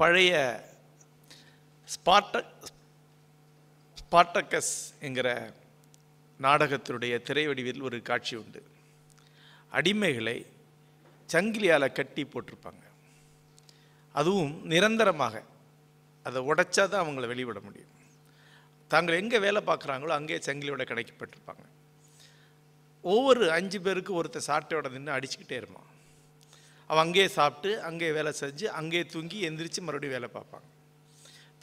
பழைய ஸ்பாட்ட ஸ்பாட்டக்கஸ் என்கிற நாடகத்தினுடைய திரை வடிவில் ஒரு காட்சி உண்டு அடிமைகளை சங்கிலியால் கட்டி போட்டிருப்பாங்க அதுவும் நிரந்தரமாக அதை உடைச்சா தான் அவங்கள வெளிவிட முடியும் தாங்கள் எங்கே வேலை பார்க்குறாங்களோ அங்கேயே சங்கிலியோட கிடைக்கப்பட்டிருப்பாங்க ஒவ்வொரு அஞ்சு பேருக்கு ஒருத்தர் சாட்டையோட நின்று அடிச்சுக்கிட்டே இருப்பான் அவன் அங்கேயே சாப்பிட்டு அங்கேயே வேலை செஞ்சு அங்கேயே தூங்கி எந்திரிச்சு மறுபடியும் வேலை பார்ப்பாங்க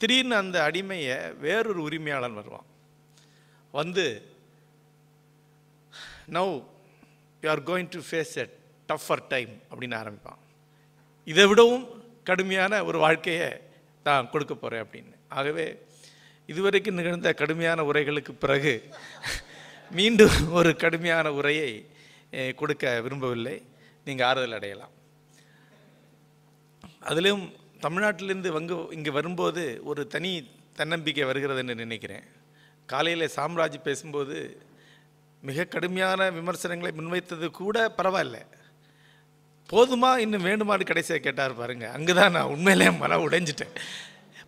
திடீர்னு அந்த அடிமையை வேறொரு உரிமையாளன் வருவான் வந்து now you are going to face a tougher time அப்படின்னு ஆரம்பிப்பான் இதை விடவும் கடுமையான ஒரு வாழ்க்கையை நான் கொடுக்க போகிறேன் அப்படின்னு ஆகவே இதுவரைக்கும் நிகழ்ந்த கடுமையான உரைகளுக்கு பிறகு மீண்டும் ஒரு கடுமையான உரையை கொடுக்க விரும்பவில்லை நீங்கள் ஆறுதல் அடையலாம் அதுலேயும் தமிழ்நாட்டிலேருந்து வங்கு இங்கே வரும்போது ஒரு தனி தன்னம்பிக்கை வருகிறது என்று நினைக்கிறேன் காலையில் சாம்ராஜ் பேசும்போது மிக கடுமையான விமர்சனங்களை முன்வைத்தது கூட பரவாயில்ல போதுமா இன்னும் வேண்டுமான்னு கடைசியாக கேட்டார் பாருங்கள் அங்கே தான் நான் உண்மையிலே மன உடைஞ்சிட்டேன்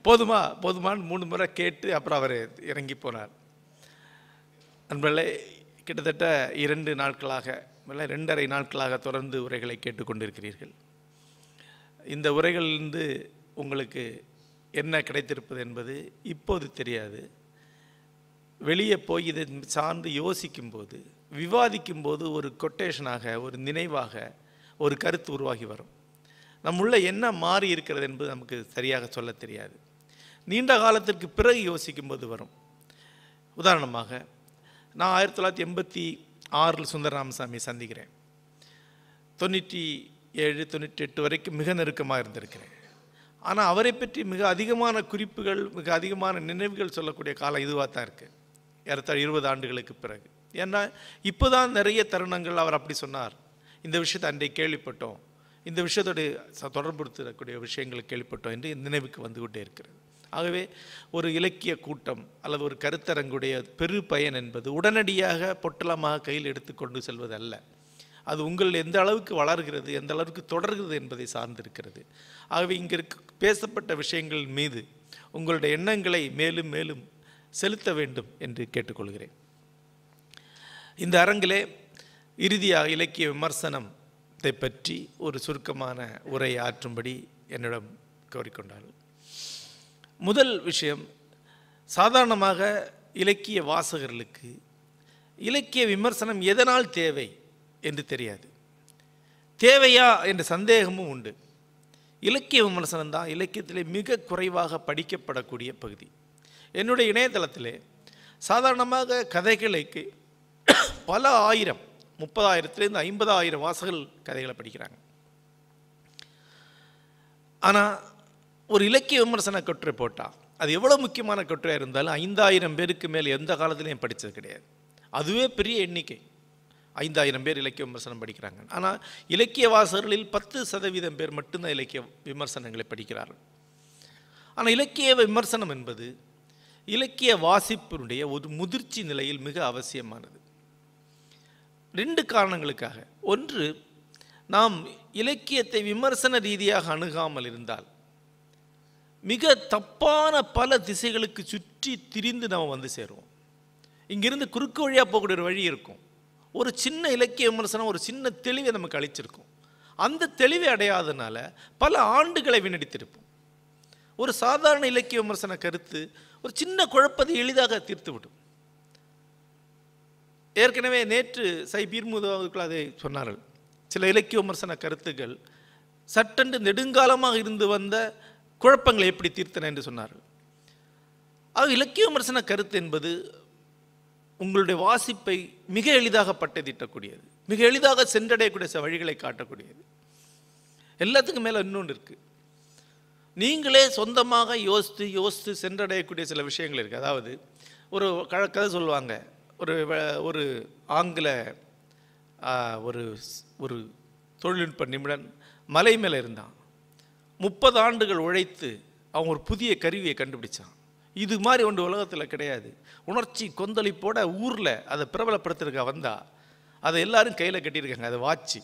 போதுமா போதுமான்னு மூணு முறை கேட்டு அப்புறம் அவர் இறங்கி போனார் அன்பளை கிட்டத்தட்ட இரண்டு நாட்களாக இல்லை ரெண்டரை நாட்களாக தொடர்ந்து உரைகளை கேட்டுக்கொண்டிருக்கிறீர்கள் இந்த உரைகளிலிருந்து உங்களுக்கு என்ன கிடைத்திருப்பது என்பது இப்போது தெரியாது வெளியே போய் இதை சார்ந்து யோசிக்கும்போது விவாதிக்கும்போது ஒரு கொட்டேஷனாக ஒரு நினைவாக ஒரு கருத்து உருவாகி வரும் நம்முள்ள என்ன மாறி இருக்கிறது என்பது நமக்கு சரியாக சொல்ல தெரியாது நீண்ட காலத்திற்கு பிறகு யோசிக்கும்போது வரும் உதாரணமாக நான் ஆயிரத்தி தொள்ளாயிரத்தி எண்பத்தி ஆறில் சுந்தரராமசாமி சந்திக்கிறேன் தொண்ணூற்றி ஏழு தொண்ணூற்றி எட்டு வரைக்கும் மிக நெருக்கமாக இருந்திருக்கிறேன் ஆனால் அவரை பற்றி மிக அதிகமான குறிப்புகள் மிக அதிகமான நினைவுகள் சொல்லக்கூடிய காலம் இதுவாக தான் இருக்குது ஏறத்தாழ் இருபது ஆண்டுகளுக்கு பிறகு ஏன்னா இப்போ தான் நிறைய தருணங்கள் அவர் அப்படி சொன்னார் இந்த விஷயத்தை அன்றைக்கு கேள்விப்பட்டோம் இந்த விஷயத்தோடைய தொடர்புறுத்தக்கூடிய விஷயங்களை கேள்விப்பட்டோம் என்று நினைவுக்கு வந்து கொண்டே இருக்கிறது ஆகவே ஒரு இலக்கிய கூட்டம் அல்லது ஒரு கருத்தரங்குடைய பெரு பயன் என்பது உடனடியாக பொட்டலமாக கையில் எடுத்துக்கொண்டு செல்வது அல்ல அது உங்கள் எந்த அளவுக்கு வளர்கிறது எந்த அளவுக்கு தொடர்கிறது என்பதை சார்ந்திருக்கிறது ஆகவே இங்கே இருக்க பேசப்பட்ட விஷயங்கள் மீது உங்களுடைய எண்ணங்களை மேலும் மேலும் செலுத்த வேண்டும் என்று கேட்டுக்கொள்கிறேன் இந்த அரங்கிலே இறுதியாக இலக்கிய விமர்சனத்தை பற்றி ஒரு சுருக்கமான உரை ஆற்றும்படி என்னிடம் கோரிக்கொண்டார் முதல் விஷயம் சாதாரணமாக இலக்கிய வாசகர்களுக்கு இலக்கிய விமர்சனம் எதனால் தேவை என்று தெரியாது தேவையா என்ற சந்தேகமும் உண்டு இலக்கிய விமர்சனம் தான் இலக்கியத்திலே மிக குறைவாக படிக்கப்படக்கூடிய பகுதி என்னுடைய இணையதளத்திலே சாதாரணமாக கதைகளுக்கு பல ஆயிரம் முப்பதாயிரத்துலேருந்து ஐம்பதாயிரம் வாசகர்கள் கதைகளை படிக்கிறாங்க ஆனால் ஒரு இலக்கிய விமர்சன கட்டுரை போட்டால் அது எவ்வளோ முக்கியமான கட்டுரையாக இருந்தாலும் ஐந்தாயிரம் பேருக்கு மேல் எந்த காலத்துலேயும் படித்தது கிடையாது அதுவே பெரிய எண்ணிக்கை ஐந்தாயிரம் பேர் இலக்கிய விமர்சனம் படிக்கிறாங்க ஆனால் இலக்கிய வாசகர்களில் பத்து சதவீதம் பேர் மட்டும்தான் இலக்கிய விமர்சனங்களை படிக்கிறார்கள் ஆனால் இலக்கிய விமர்சனம் என்பது இலக்கிய வாசிப்பினுடைய ஒரு முதிர்ச்சி நிலையில் மிக அவசியமானது ரெண்டு காரணங்களுக்காக ஒன்று நாம் இலக்கியத்தை விமர்சன ரீதியாக அணுகாமல் இருந்தால் மிக தப்பான பல திசைகளுக்கு சுற்றி திரிந்து நாம் வந்து சேருவோம் இங்கிருந்து குறுக்கு வழியாக போகக்கூடிய ஒரு வழி இருக்கும் ஒரு சின்ன இலக்கிய விமர்சனம் ஒரு சின்ன தெளிவை நமக்கு அழிச்சிருக்கோம் அந்த தெளிவை அடையாததுனால பல ஆண்டுகளை வினடித்திருப்போம் ஒரு சாதாரண இலக்கிய விமர்சன கருத்து ஒரு சின்ன குழப்பத்தை எளிதாக தீர்த்துவிடும் ஏற்கனவே நேற்று சை பீர்முது அவர்கள் அதை சொன்னார்கள் சில இலக்கிய விமர்சன கருத்துக்கள் சட்டென்று நெடுங்காலமாக இருந்து வந்த குழப்பங்களை எப்படி தீர்த்தன என்று சொன்னார்கள் ஆக இலக்கிய விமர்சன கருத்து என்பது உங்களுடைய வாசிப்பை மிக எளிதாக பட்டதிட்டக்கூடியது மிக எளிதாக சென்றடையக்கூடிய வழிகளை காட்டக்கூடியது எல்லாத்துக்கும் மேலே இன்னொன்று இருக்குது நீங்களே சொந்தமாக யோசித்து யோசித்து சென்றடையக்கூடிய சில விஷயங்கள் இருக்குது அதாவது ஒரு கதை சொல்லுவாங்க ஒரு ஒரு ஆங்கில ஒரு ஒரு தொழில்நுட்ப நிமிடம் மலை மேலே இருந்தான் முப்பது ஆண்டுகள் உழைத்து அவன் ஒரு புதிய கருவியை கண்டுபிடிச்சான் இது மாதிரி ஒன்று உலகத்தில் கிடையாது உணர்ச்சி கொந்தளிப்போட ஊரில் அதை பிரபலப்படுத்திருக்க வந்தா அதை எல்லாரும் கையில் கட்டியிருக்காங்க அதை வாட்சி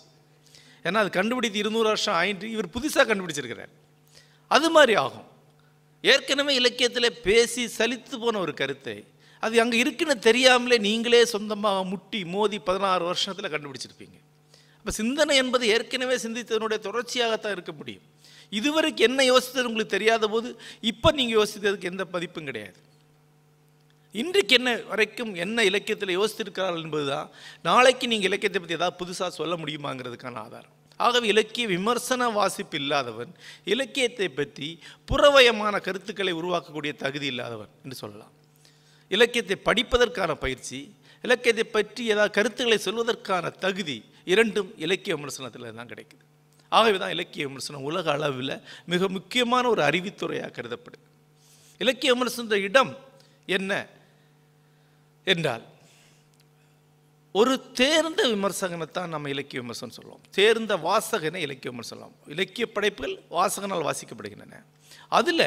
ஏன்னா அது கண்டுபிடித்து இருநூறு வருஷம் ஆயின்று இவர் புதுசாக கண்டுபிடிச்சிருக்கிறார் அது மாதிரி ஆகும் ஏற்கனவே இலக்கியத்தில் பேசி சலித்து போன ஒரு கருத்தை அது அங்கே இருக்குன்னு தெரியாமலே நீங்களே சொந்தமாக முட்டி மோதி பதினாறு வருஷத்தில் கண்டுபிடிச்சிருப்பீங்க இப்போ சிந்தனை என்பது ஏற்கனவே சிந்தித்ததனுடைய தொடர்ச்சியாகத்தான் இருக்க முடியும் இதுவரைக்கும் என்ன யோசித்தது உங்களுக்கு தெரியாத போது இப்போ நீங்கள் யோசித்ததுக்கு எந்த பதிப்பும் கிடையாது இன்றைக்கு என்ன வரைக்கும் என்ன இலக்கியத்தில் யோசித்திருக்கிறார்கள் என்பதுதான் நாளைக்கு நீங்கள் இலக்கியத்தை பற்றி ஏதாவது புதுசாக சொல்ல முடியுமாங்கிறதுக்கான ஆதாரம் ஆகவே இலக்கிய விமர்சன வாசிப்பு இல்லாதவன் இலக்கியத்தை பற்றி புறவயமான கருத்துக்களை உருவாக்கக்கூடிய தகுதி இல்லாதவன் என்று சொல்லலாம் இலக்கியத்தை படிப்பதற்கான பயிற்சி இலக்கியத்தை பற்றி ஏதாவது கருத்துக்களை சொல்வதற்கான தகுதி இரண்டும் இலக்கிய விமர்சனத்தில் தான் கிடைக்குது ஆகவே தான் இலக்கிய விமர்சனம் உலக அளவில் மிக முக்கியமான ஒரு அறிவித்துறையாக கருதப்படுது இலக்கிய விமர்சன இடம் என்ன என்றால் ஒரு தேர்ந்த தான் நம்ம இலக்கிய விமர்சனம் சொல்லுவோம் தேர்ந்த வாசகனை இலக்கிய விமர்சனம் இலக்கிய படைப்புகள் வாசகனால் வாசிக்கப்படுகின்றன அதில்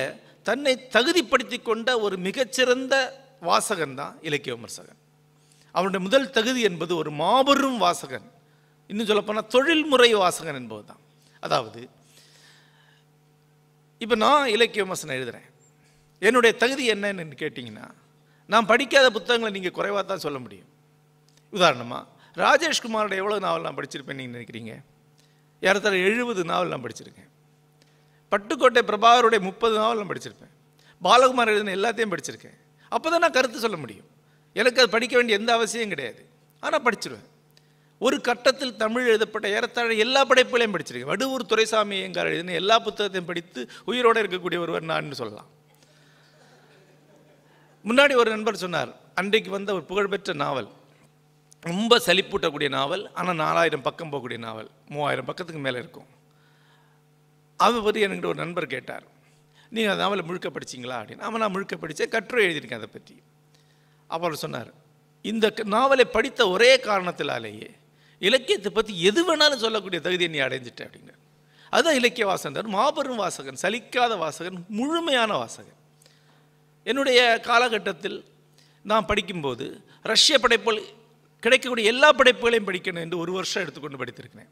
தன்னை தகுதிப்படுத்தி கொண்ட ஒரு மிகச்சிறந்த வாசகன் தான் இலக்கிய விமர்சகன் அவனுடைய முதல் தகுதி என்பது ஒரு மாபெரும் வாசகன் இன்னும் சொல்லப்போனால் தொழில்முறை வாசகன் என்பது தான் அதாவது இப்போ நான் இலக்கிய விமர்சனம் எழுதுகிறேன் என்னுடைய தகுதி என்னன்னு கேட்டிங்கன்னா நான் படிக்காத புத்தகங்களை நீங்கள் குறைவாக தான் சொல்ல முடியும் உதாரணமாக ராஜேஷ்குமாரோட எவ்வளோ நாவல் நான் படிச்சிருப்பேன் நீங்கள் நினைக்கிறீங்க ஏறத்தாழ எழுபது நாவல் நான் படிச்சிருக்கேன் பட்டுக்கோட்டை பிரபாகருடைய முப்பது நாவல் நான் படிச்சிருப்பேன் பாலகுமார் எழுதின எல்லாத்தையும் படிச்சிருக்கேன் அப்போ தான் நான் கருத்து சொல்ல முடியும் எனக்கு அது படிக்க வேண்டிய எந்த அவசியம் கிடையாது ஆனால் படிச்சிருவேன் ஒரு கட்டத்தில் தமிழ் எழுதப்பட்ட ஏறத்தாழ எல்லா படைப்புகளையும் படிச்சிருக்கேன் வடுவூர் துரைசாமி எங்கார் எழுதின எல்லா புத்தகத்தையும் படித்து உயிரோடு இருக்கக்கூடிய ஒருவர் நான் சொல்லலாம் முன்னாடி ஒரு நண்பர் சொன்னார் அன்றைக்கு வந்த ஒரு புகழ்பெற்ற நாவல் ரொம்ப சளிப்பூட்டக்கூடிய நாவல் ஆனால் நாலாயிரம் பக்கம் போகக்கூடிய நாவல் மூவாயிரம் பக்கத்துக்கு மேலே இருக்கும் அதை பற்றி என்கிட்ட ஒரு நண்பர் கேட்டார் நீங்கள் அந்த நாவலை முழுக்க படிச்சிங்களா அப்படின்னு அவன் நான் முழுக்க படித்தேன் கற்று எழுதியிருக்கேன் அதை பற்றி அவர் சொன்னார் இந்த நாவலை படித்த ஒரே காரணத்தினாலேயே இலக்கியத்தை பற்றி எது வேணாலும் சொல்லக்கூடிய தகுதியை நீ அடைஞ்சிட்ட அப்படிங்கிற அதுதான் இலக்கிய வாசகன் மாபெரும் வாசகன் சலிக்காத வாசகன் முழுமையான வாசகன் என்னுடைய காலகட்டத்தில் நான் படிக்கும்போது ரஷ்ய படைப்புகள் கிடைக்கக்கூடிய எல்லா படைப்புகளையும் படிக்கணும் என்று ஒரு வருஷம் எடுத்துக்கொண்டு படித்திருக்கிறேன்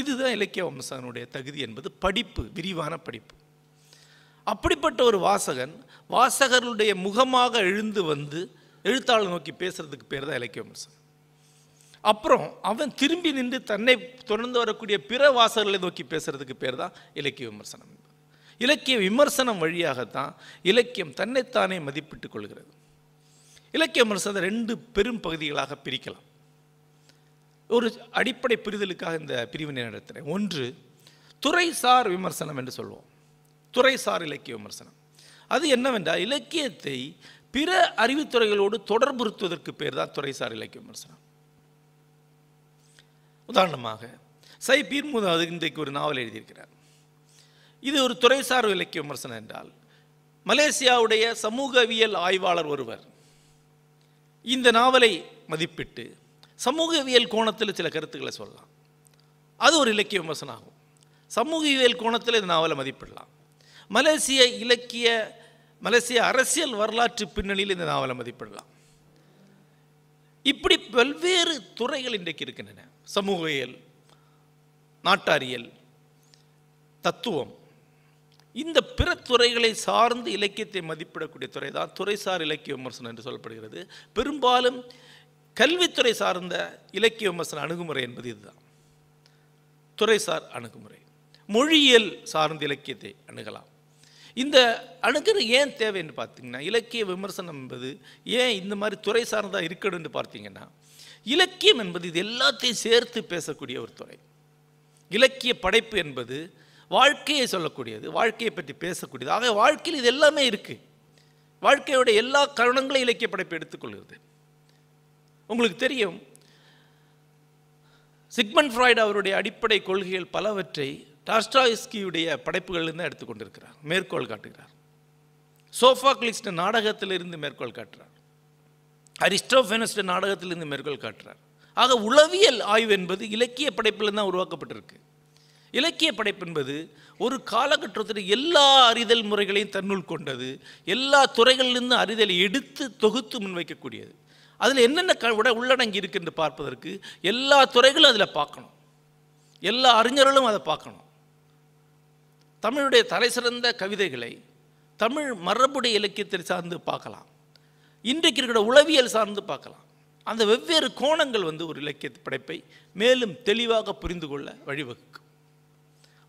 இதுதான் இலக்கிய வம்சகனுடைய தகுதி என்பது படிப்பு விரிவான படிப்பு அப்படிப்பட்ட ஒரு வாசகன் வாசகர்களுடைய முகமாக எழுந்து வந்து எழுத்தாளர் நோக்கி பேசுகிறதுக்கு பேர் தான் இலக்கிய வம்சகன் அப்புறம் அவன் திரும்பி நின்று தன்னை தொடர்ந்து வரக்கூடிய பிற வாசகர்களை நோக்கி பேசுறதுக்கு பேர் தான் இலக்கிய விமர்சனம் இலக்கிய விமர்சனம் வழியாகத்தான் இலக்கியம் தன்னைத்தானே மதிப்பிட்டுக் கொள்கிறது இலக்கிய விமர்சனத்தை ரெண்டு பெரும் பகுதிகளாக பிரிக்கலாம் ஒரு அடிப்படை புரிதலுக்காக இந்த பிரிவினை நடத்துகிறேன் ஒன்று துறைசார் விமர்சனம் என்று சொல்வோம் துறைசார் இலக்கிய விமர்சனம் அது என்னவென்றால் இலக்கியத்தை பிற அறிவுத்துறைகளோடு தொடர்புறுத்துவதற்கு பேர் தான் துறைசார் இலக்கிய விமர்சனம் உதாரணமாக சை பீர்முது அது இன்றைக்கு ஒரு நாவல் எழுதியிருக்கிறார் இது ஒரு துறைசார் இலக்கிய விமர்சனம் என்றால் மலேசியாவுடைய சமூகவியல் ஆய்வாளர் ஒருவர் இந்த நாவலை மதிப்பிட்டு சமூகவியல் கோணத்தில் சில கருத்துக்களை சொல்லலாம் அது ஒரு இலக்கிய விமர்சனம் ஆகும் சமூகவியல் கோணத்தில் இந்த நாவலை மதிப்பிடலாம் மலேசிய இலக்கிய மலேசிய அரசியல் வரலாற்று பின்னணியில் இந்த நாவலை மதிப்பிடலாம் இப்படி பல்வேறு துறைகள் இன்றைக்கு இருக்கின்றன சமூகவியல் நாட்டாரியல் தத்துவம் இந்த பிற துறைகளை சார்ந்து இலக்கியத்தை மதிப்பிடக்கூடிய துறை தான் துறைசார் இலக்கிய விமர்சனம் என்று சொல்லப்படுகிறது பெரும்பாலும் கல்வித்துறை சார்ந்த இலக்கிய விமர்சன அணுகுமுறை என்பது இதுதான் துறைசார் அணுகுமுறை மொழியியல் சார்ந்த இலக்கியத்தை அணுகலாம் இந்த அணுகிற ஏன் தேவைன்னு பார்த்தீங்கன்னா இலக்கிய விமர்சனம் என்பது ஏன் இந்த மாதிரி துறை சார்ந்ததாக இருக்கணும்னு பார்த்தீங்கன்னா இலக்கியம் என்பது இது எல்லாத்தையும் சேர்த்து பேசக்கூடிய ஒரு துறை இலக்கிய படைப்பு என்பது வாழ்க்கையை சொல்லக்கூடியது வாழ்க்கையை பற்றி பேசக்கூடியது ஆக வாழ்க்கையில் இது எல்லாமே இருக்குது வாழ்க்கையோட எல்லா கருணங்களையும் இலக்கிய படைப்பு எடுத்துக்கொள்கிறது உங்களுக்கு தெரியும் சிக்மன் ஃப்ராய்டு அவருடைய அடிப்படை கொள்கைகள் பலவற்றை டாஸ்டாயிஸ்கியுடைய இருந்து எடுத்துக்கொண்டிருக்கிறார் மேற்கோள் காட்டுகிறார் சோஃபா கிளிஸ்ட நாடகத்திலிருந்து மேற்கோள் காட்டுறார் அரிஸ்டோஃபெனஸ்ட் நாடகத்திலிருந்து மேற்கோள் காட்டுறார் ஆக உளவியல் ஆய்வு என்பது இலக்கிய படைப்பிலிருந்து தான் உருவாக்கப்பட்டிருக்கு இலக்கிய படைப்பு என்பது ஒரு காலகட்டத்தில் எல்லா அறிதல் முறைகளையும் தன்னுள் கொண்டது எல்லா துறைகளிலிருந்து அறிதலை எடுத்து தொகுத்து முன்வைக்கக்கூடியது அதில் என்னென்ன க உட உள்ளடங்கி இருக்குன்னு பார்ப்பதற்கு எல்லா துறைகளும் அதில் பார்க்கணும் எல்லா அறிஞர்களும் அதை பார்க்கணும் தமிழுடைய தலை சிறந்த கவிதைகளை தமிழ் மரபுடைய இலக்கியத்தை சார்ந்து பார்க்கலாம் இன்றைக்கு இருக்கிற உளவியல் சார்ந்து பார்க்கலாம் அந்த வெவ்வேறு கோணங்கள் வந்து ஒரு இலக்கிய படைப்பை மேலும் தெளிவாக புரிந்து கொள்ள வழிவகுக்கும்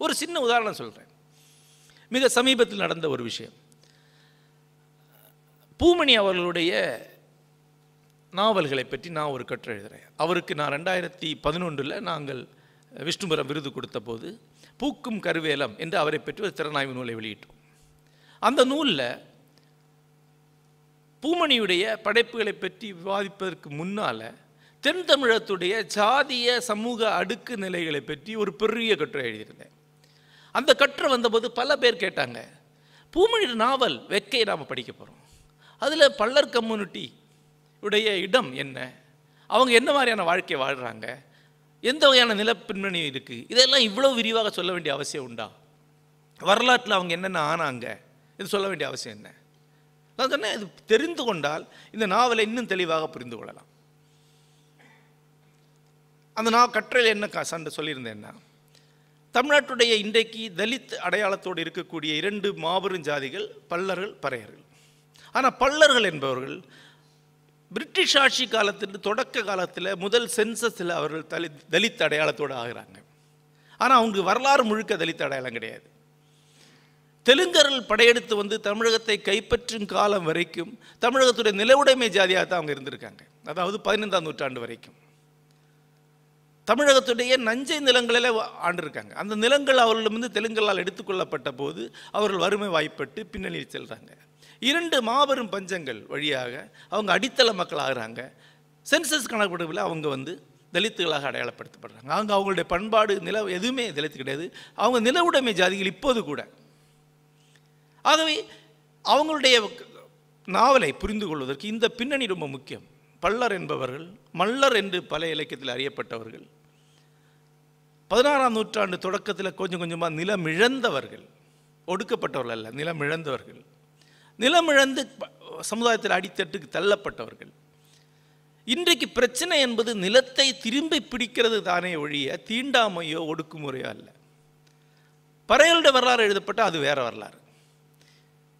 ஒரு சின்ன உதாரணம் சொல்கிறேன் மிக சமீபத்தில் நடந்த ஒரு விஷயம் பூமணி அவர்களுடைய நாவல்களை பற்றி நான் ஒரு கட்டுரை எழுதுகிறேன் அவருக்கு நான் ரெண்டாயிரத்தி பதினொன்றில் நாங்கள் விஷ்ணுபுரம் விருது கொடுத்த போது பூக்கும் கருவேலம் என்று அவரை பெற்று ஒரு திறனாய்வு நூலை வெளியிட்டோம் அந்த நூலில் பூமணியுடைய படைப்புகளை பற்றி விவாதிப்பதற்கு முன்னால் தென் தமிழத்துடைய ஜாதிய சமூக அடுக்கு நிலைகளை பற்றி ஒரு பெரிய கட்டுரை எழுதியிருந்தேன் அந்த கற்று வந்தபோது பல பேர் கேட்டாங்க பூமணி நாவல் வெக்கையை நாம் படிக்க போகிறோம் அதில் பல்லர் கம்யூனிட்டி உடைய இடம் என்ன அவங்க என்ன மாதிரியான வாழ்க்கையை வாழ்கிறாங்க எந்த வகையான நிலப்பின்மணி இருக்குது இதெல்லாம் இவ்வளோ விரிவாக சொல்ல வேண்டிய அவசியம் உண்டா வரலாற்றில் அவங்க என்னென்ன ஆனாங்க இது சொல்ல வேண்டிய அவசியம் என்ன நான் சொன்னேன் இது தெரிந்து கொண்டால் இந்த நாவலை இன்னும் தெளிவாக புரிந்து கொள்ளலாம் அந்த நான் கட்டுரையில் என்ன சண்டை சொல்லியிருந்தேன்னா தமிழ்நாட்டுடைய இன்றைக்கு தலித் அடையாளத்தோடு இருக்கக்கூடிய இரண்டு மாபெரும் ஜாதிகள் பல்லர்கள் பறையர்கள் ஆனால் பல்லர்கள் என்பவர்கள் பிரிட்டிஷ் ஆட்சி காலத்திலிருந்து தொடக்க காலத்தில் முதல் சென்சஸில் அவர்கள் தலி தலித் அடையாளத்தோடு ஆகிறாங்க ஆனால் அவங்க வரலாறு முழுக்க தலித் அடையாளம் கிடையாது தெலுங்கர்கள் படையெடுத்து வந்து தமிழகத்தை கைப்பற்றும் காலம் வரைக்கும் தமிழகத்துடைய நிலவுடைமை ஜாதியாக தான் அவங்க இருந்திருக்காங்க அதாவது பதினைந்தாம் நூற்றாண்டு வரைக்கும் தமிழகத்துடைய நஞ்சை நிலங்களில் ஆண்டிருக்காங்க அந்த நிலங்கள் அவர்களிடமிருந்து தெலுங்கலால் எடுத்துக்கொள்ளப்பட்ட போது அவர்கள் வறுமை வாய்ப்பட்டு பின்னணியில் செல்கிறாங்க இரண்டு மாபெரும் பஞ்சங்கள் வழியாக அவங்க அடித்தள மக்கள் ஆகிறாங்க சென்சஸ் கணக்கெடுப்பில் அவங்க வந்து தலித்துகளாக அடையாளப்படுத்தப்படுறாங்க அவங்க அவங்களுடைய பண்பாடு நில எதுவுமே தலித்து கிடையாது அவங்க நில உடைமை ஜாதிகள் இப்போது கூட ஆகவே அவங்களுடைய நாவலை புரிந்து கொள்வதற்கு இந்த பின்னணி ரொம்ப முக்கியம் பல்லர் என்பவர்கள் மல்லர் என்று பல இலக்கியத்தில் அறியப்பட்டவர்கள் பதினாறாம் நூற்றாண்டு தொடக்கத்தில் கொஞ்சம் கொஞ்சமாக நிலமிழந்தவர்கள் ஒடுக்கப்பட்டவர்கள் அல்ல நிலமிழந்தவர்கள் நிலமிழந்து சமுதாயத்தில் அடித்தட்டுக்கு தள்ளப்பட்டவர்கள் இன்றைக்கு பிரச்சனை என்பது நிலத்தை திரும்பி பிடிக்கிறது தானே ஒழிய தீண்டாமையோ ஒடுக்குமுறையோ அல்ல பறையலுடைய வரலாறு எழுதப்பட்டால் அது வேற வரலாறு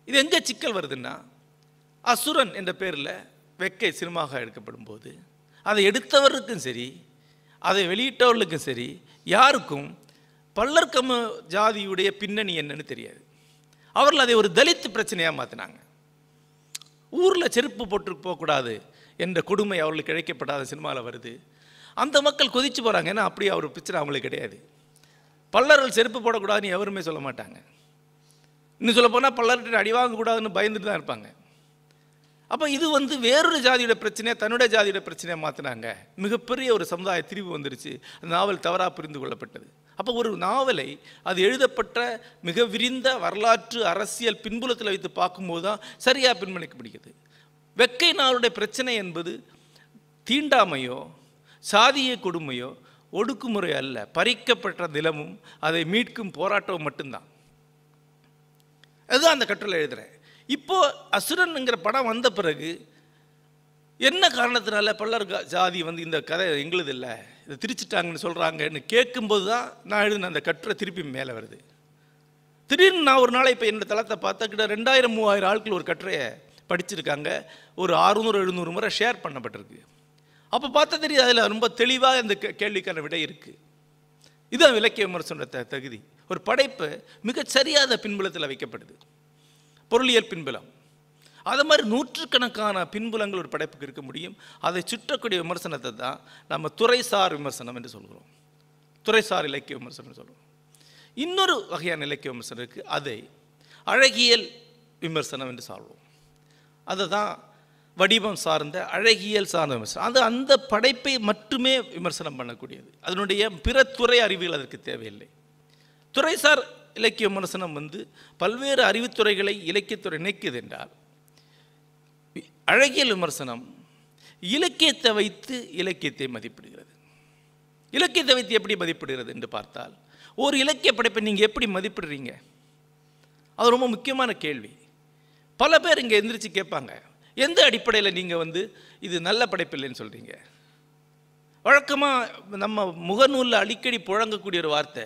இது எங்கே சிக்கல் வருதுன்னா அசுரன் என்ற பேரில் வெக்கை சினிமாக எடுக்கப்படும் போது அதை எடுத்தவருக்கும் சரி அதை வெளியிட்டவர்களுக்கும் சரி யாருக்கும் பல்லர் ஜாதியுடைய பின்னணி என்னன்னு தெரியாது அவர்கள் அதை ஒரு தலித்து பிரச்சனையாக மாற்றினாங்க ஊரில் செருப்பு போட்டு போகக்கூடாது என்ற கொடுமை அவர்களுக்கு இழைக்கப்படாத சினிமாவில் வருது அந்த மக்கள் கொதித்து போகிறாங்க ஏன்னா அப்படி அவர் பிரச்சனை அவங்களுக்கு கிடையாது பல்லர்கள் செருப்பு போடக்கூடாதுன்னு எவருமே சொல்ல மாட்டாங்க இன்னும் சொல்ல போனால் பல்லர்கிட்ட அடி வாங்கக்கூடாதுன்னு பயந்துட்டு தான் இருப்பாங்க அப்போ இது வந்து வேறொரு ஜாதியோட பிரச்சனையை தன்னுடைய ஜாதியோட பிரச்சனையை மாற்றினாங்க மிகப்பெரிய ஒரு சமுதாய திரிவு வந்துருச்சு நாவல் தவறாக புரிந்து கொள்ளப்பட்டது அப்போ ஒரு நாவலை அது எழுதப்பட்ட மிக விரிந்த வரலாற்று அரசியல் பின்புலத்தில் வைத்து பார்க்கும்போது தான் சரியாக பின்வணிக்க முடியுது வெக்கை நாளுடைய பிரச்சனை என்பது தீண்டாமையோ சாதிய கொடுமையோ ஒடுக்குமுறை அல்ல பறிக்கப்பட்ட நிலமும் அதை மீட்கும் போராட்டம் மட்டும்தான் அதுதான் அந்த கட்டுரை எழுதுகிறேன் இப்போது அசுரனுங்கிற படம் வந்த பிறகு என்ன காரணத்தினால பல்லர் ஜாதி வந்து இந்த கதை எங்களுது இல்லை இதை திரிச்சிட்டாங்கன்னு சொல்கிறாங்கன்னு கேட்கும்போது தான் நான் எழுதின அந்த கட்டுரை திருப்பி மேலே வருது திடீர்னு நான் ஒரு நாளை இப்போ என்னோடய தளத்தை பார்த்தா கிட்ட ரெண்டாயிரம் மூவாயிரம் ஆட்கள் ஒரு கட்டுரையை படிச்சிருக்காங்க ஒரு அறுநூறு எழுநூறு முறை ஷேர் பண்ணப்பட்டிருக்கு அப்போ பார்த்தா தெரியுது அதில் ரொம்ப தெளிவாக இந்த கேள்விக்கான விடை இருக்குது இதுதான் இலக்கிய விமர்சன தகுதி ஒரு படைப்பு மிகச்சரியாத பின்புலத்தில் வைக்கப்படுது பொருளியல் பின்புலம் அது மாதிரி நூற்றுக்கணக்கான பின்புலங்கள் ஒரு படைப்புக்கு இருக்க முடியும் அதை சுற்றக்கூடிய விமர்சனத்தை தான் நம்ம துறைசார் விமர்சனம் என்று சொல்கிறோம் துறைசார் இலக்கிய விமர்சனம் சொல்கிறோம் இன்னொரு வகையான இலக்கிய விமர்சனம் இருக்குது அதை அழகியல் விமர்சனம் என்று சொல்வோம் தான் வடிவம் சார்ந்த அழகியல் சார்ந்த விமர்சனம் அது அந்த படைப்பை மட்டுமே விமர்சனம் பண்ணக்கூடியது அதனுடைய பிற துறை அறிவுகள் அதற்கு தேவையில்லை துறைசார் இலக்கிய விமர்சனம் வந்து பல்வேறு அறிவுத்துறைகளை இலக்கியத்துறை இணைக்குது என்றால் அழகியல் விமர்சனம் இலக்கியத்தை வைத்து இலக்கியத்தை மதிப்பிடுகிறது இலக்கியத்தை வைத்து எப்படி மதிப்பிடுகிறது என்று பார்த்தால் ஒரு இலக்கிய படைப்பை நீங்கள் எப்படி மதிப்பிடுறீங்க அது ரொம்ப முக்கியமான கேள்வி பல பேர் இங்கே எந்திரிச்சு கேட்பாங்க எந்த அடிப்படையில் நீங்கள் வந்து இது நல்ல படைப்பு இல்லைன்னு சொல்கிறீங்க வழக்கமாக நம்ம முகநூலில் அடிக்கடி புழங்கக்கூடிய ஒரு வார்த்தை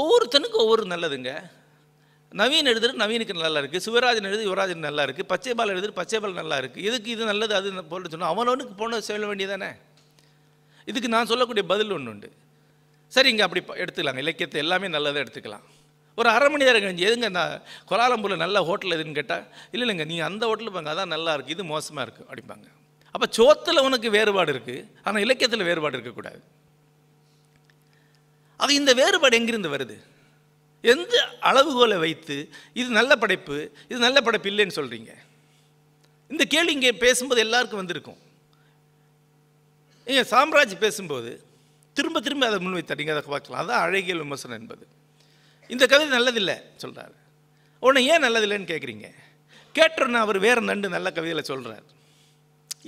ஒவ்வொருத்தனுக்கும் ஒவ்வொரு நல்லதுங்க நவீன் எழுதுறது நவீனுக்கு நல்லா இருக்குது சிவராஜன் எழுது யுவராஜன் நல்லா இருக்குது பால் எழுதுறது பால் நல்லா இருக்குது எதுக்கு இது நல்லது அது போட்டு சொன்னால் அவனவனுக்கு போன சொல்ல வேண்டியதானே இதுக்கு நான் சொல்லக்கூடிய பதில் ஒன்று உண்டு சரி இங்கே அப்படி எடுத்துக்கலாம் இலக்கியத்தை எல்லாமே நல்லதாக எடுத்துக்கலாம் ஒரு அரை மணி நேரம் கழிஞ்சு எதுங்க நான் கொலாலம்பூரில் நல்ல ஹோட்டல் எதுன்னு கேட்டால் இல்லை இல்லைங்க நீங்கள் அந்த ஹோட்டலில் பாங்க அதான் நல்லா இருக்குது இது மோசமாக இருக்குது அப்படிம்பாங்க அப்போ சோத்தில் உனக்கு வேறுபாடு இருக்குது ஆனால் இலக்கியத்தில் வேறுபாடு இருக்கக்கூடாது அது இந்த வேறுபாடு எங்கிருந்து வருது எந்த அளவுகோலை வைத்து இது நல்ல படைப்பு இது நல்ல படைப்பு இல்லைன்னு சொல்கிறீங்க இந்த கேள்வி இங்கே பேசும்போது எல்லாருக்கும் வந்திருக்கும் நீங்கள் சாம்ராஜ் பேசும்போது திரும்ப திரும்ப அதை முன்வைத்தார் நீங்கள் அதை பார்க்கலாம் அதான் அழகியல் விமர்சனம் என்பது இந்த கவிதை நல்லதில்லை சொல்கிறார் உன்னை ஏன் நல்லதில்லைன்னு கேட்குறீங்க கேட்டோன்னு அவர் வேறு நண்டு நல்ல கவிதையில் சொல்கிறார்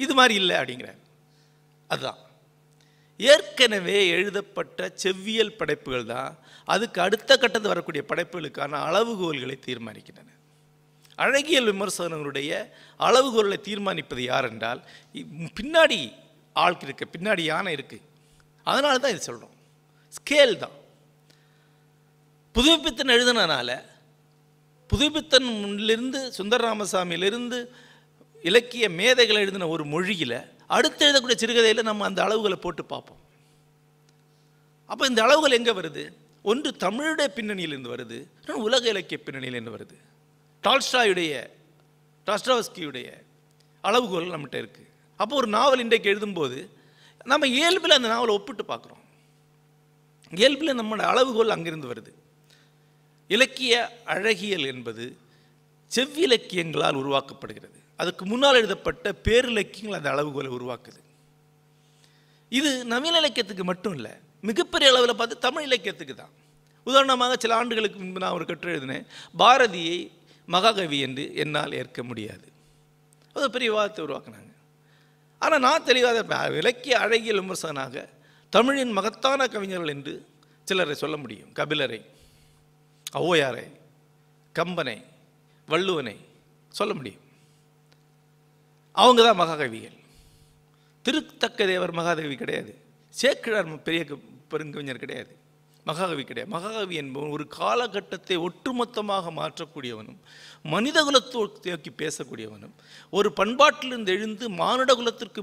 இது மாதிரி இல்லை அப்படிங்கிறார் அதுதான் ஏற்கனவே எழுதப்பட்ட செவ்வியல் படைப்புகள் தான் அதுக்கு அடுத்த கட்டத்தில் வரக்கூடிய படைப்புகளுக்கான அளவுகோல்களை தீர்மானிக்கின்றன அழகியல் விமர்சனங்களுடைய அளவுகோல்களை தீர்மானிப்பது யார் என்றால் பின்னாடி ஆள் இருக்குது பின்னாடி யானை இருக்குது அதனால தான் இது சொல்கிறோம் ஸ்கேல் தான் புதுமைப்பித்தன் எழுதினனால புதுமைப்பித்தன்லேருந்து சுந்தர ராமசாமியிலிருந்து இலக்கிய மேதைகள் எழுதின ஒரு மொழியில் அடுத்து எழுதக்கூடிய சிறுகதையில் நம்ம அந்த அளவுகளை போட்டு பார்ப்போம் அப்போ இந்த அளவுகள் எங்கே வருது ஒன்று தமிழுடைய பின்னணியிலிருந்து வருது உலக இலக்கிய பின்னணியிலிருந்து வருது டால்ஸ்டாயுடைய டாஸ்டாவஸ்கியுடைய அளவுகோல் நம்மகிட்ட இருக்குது அப்போ ஒரு நாவல் இன்றைக்கு எழுதும்போது நம்ம இயல்பில் அந்த நாவலை ஒப்பிட்டு பார்க்குறோம் இயல்பில் நம்மளோட அளவுகோல் அங்கிருந்து வருது இலக்கிய அழகியல் என்பது செவ்விலக்கியங்களால் உருவாக்கப்படுகிறது அதுக்கு முன்னால் எழுதப்பட்ட பேரிலக்கியங்கள் அந்த அளவுகோலை உருவாக்குது இது நவீன இலக்கியத்துக்கு மட்டும் இல்லை மிகப்பெரிய அளவில் பார்த்து தமிழ் இலக்கியத்துக்கு தான் உதாரணமாக சில ஆண்டுகளுக்கு முன்பு நான் ஒரு கற்று எழுதினேன் பாரதியை மகாகவி என்று என்னால் ஏற்க முடியாது அது பெரிய விவாதத்தை உருவாக்குனாங்க ஆனால் நான் தெளிவாத இலக்கிய அழகியல் விமர்சகனாக தமிழின் மகத்தான கவிஞர்கள் என்று சிலரை சொல்ல முடியும் கபிலரை ஔவையாரை கம்பனை வள்ளுவனை சொல்ல முடியும் அவங்க தான் மகாகவிகள் திருத்தக்க தேவர் மகாதேவி கிடையாது சேக்கிழார் பெரிய பெருங்கவிஞர் கிடையாது மகாகவி கிடையாது மகாகவி என்பவன் ஒரு காலகட்டத்தை ஒட்டுமொத்தமாக மாற்றக்கூடியவனும் நோக்கி பேசக்கூடியவனும் ஒரு பண்பாட்டிலிருந்து எழுந்து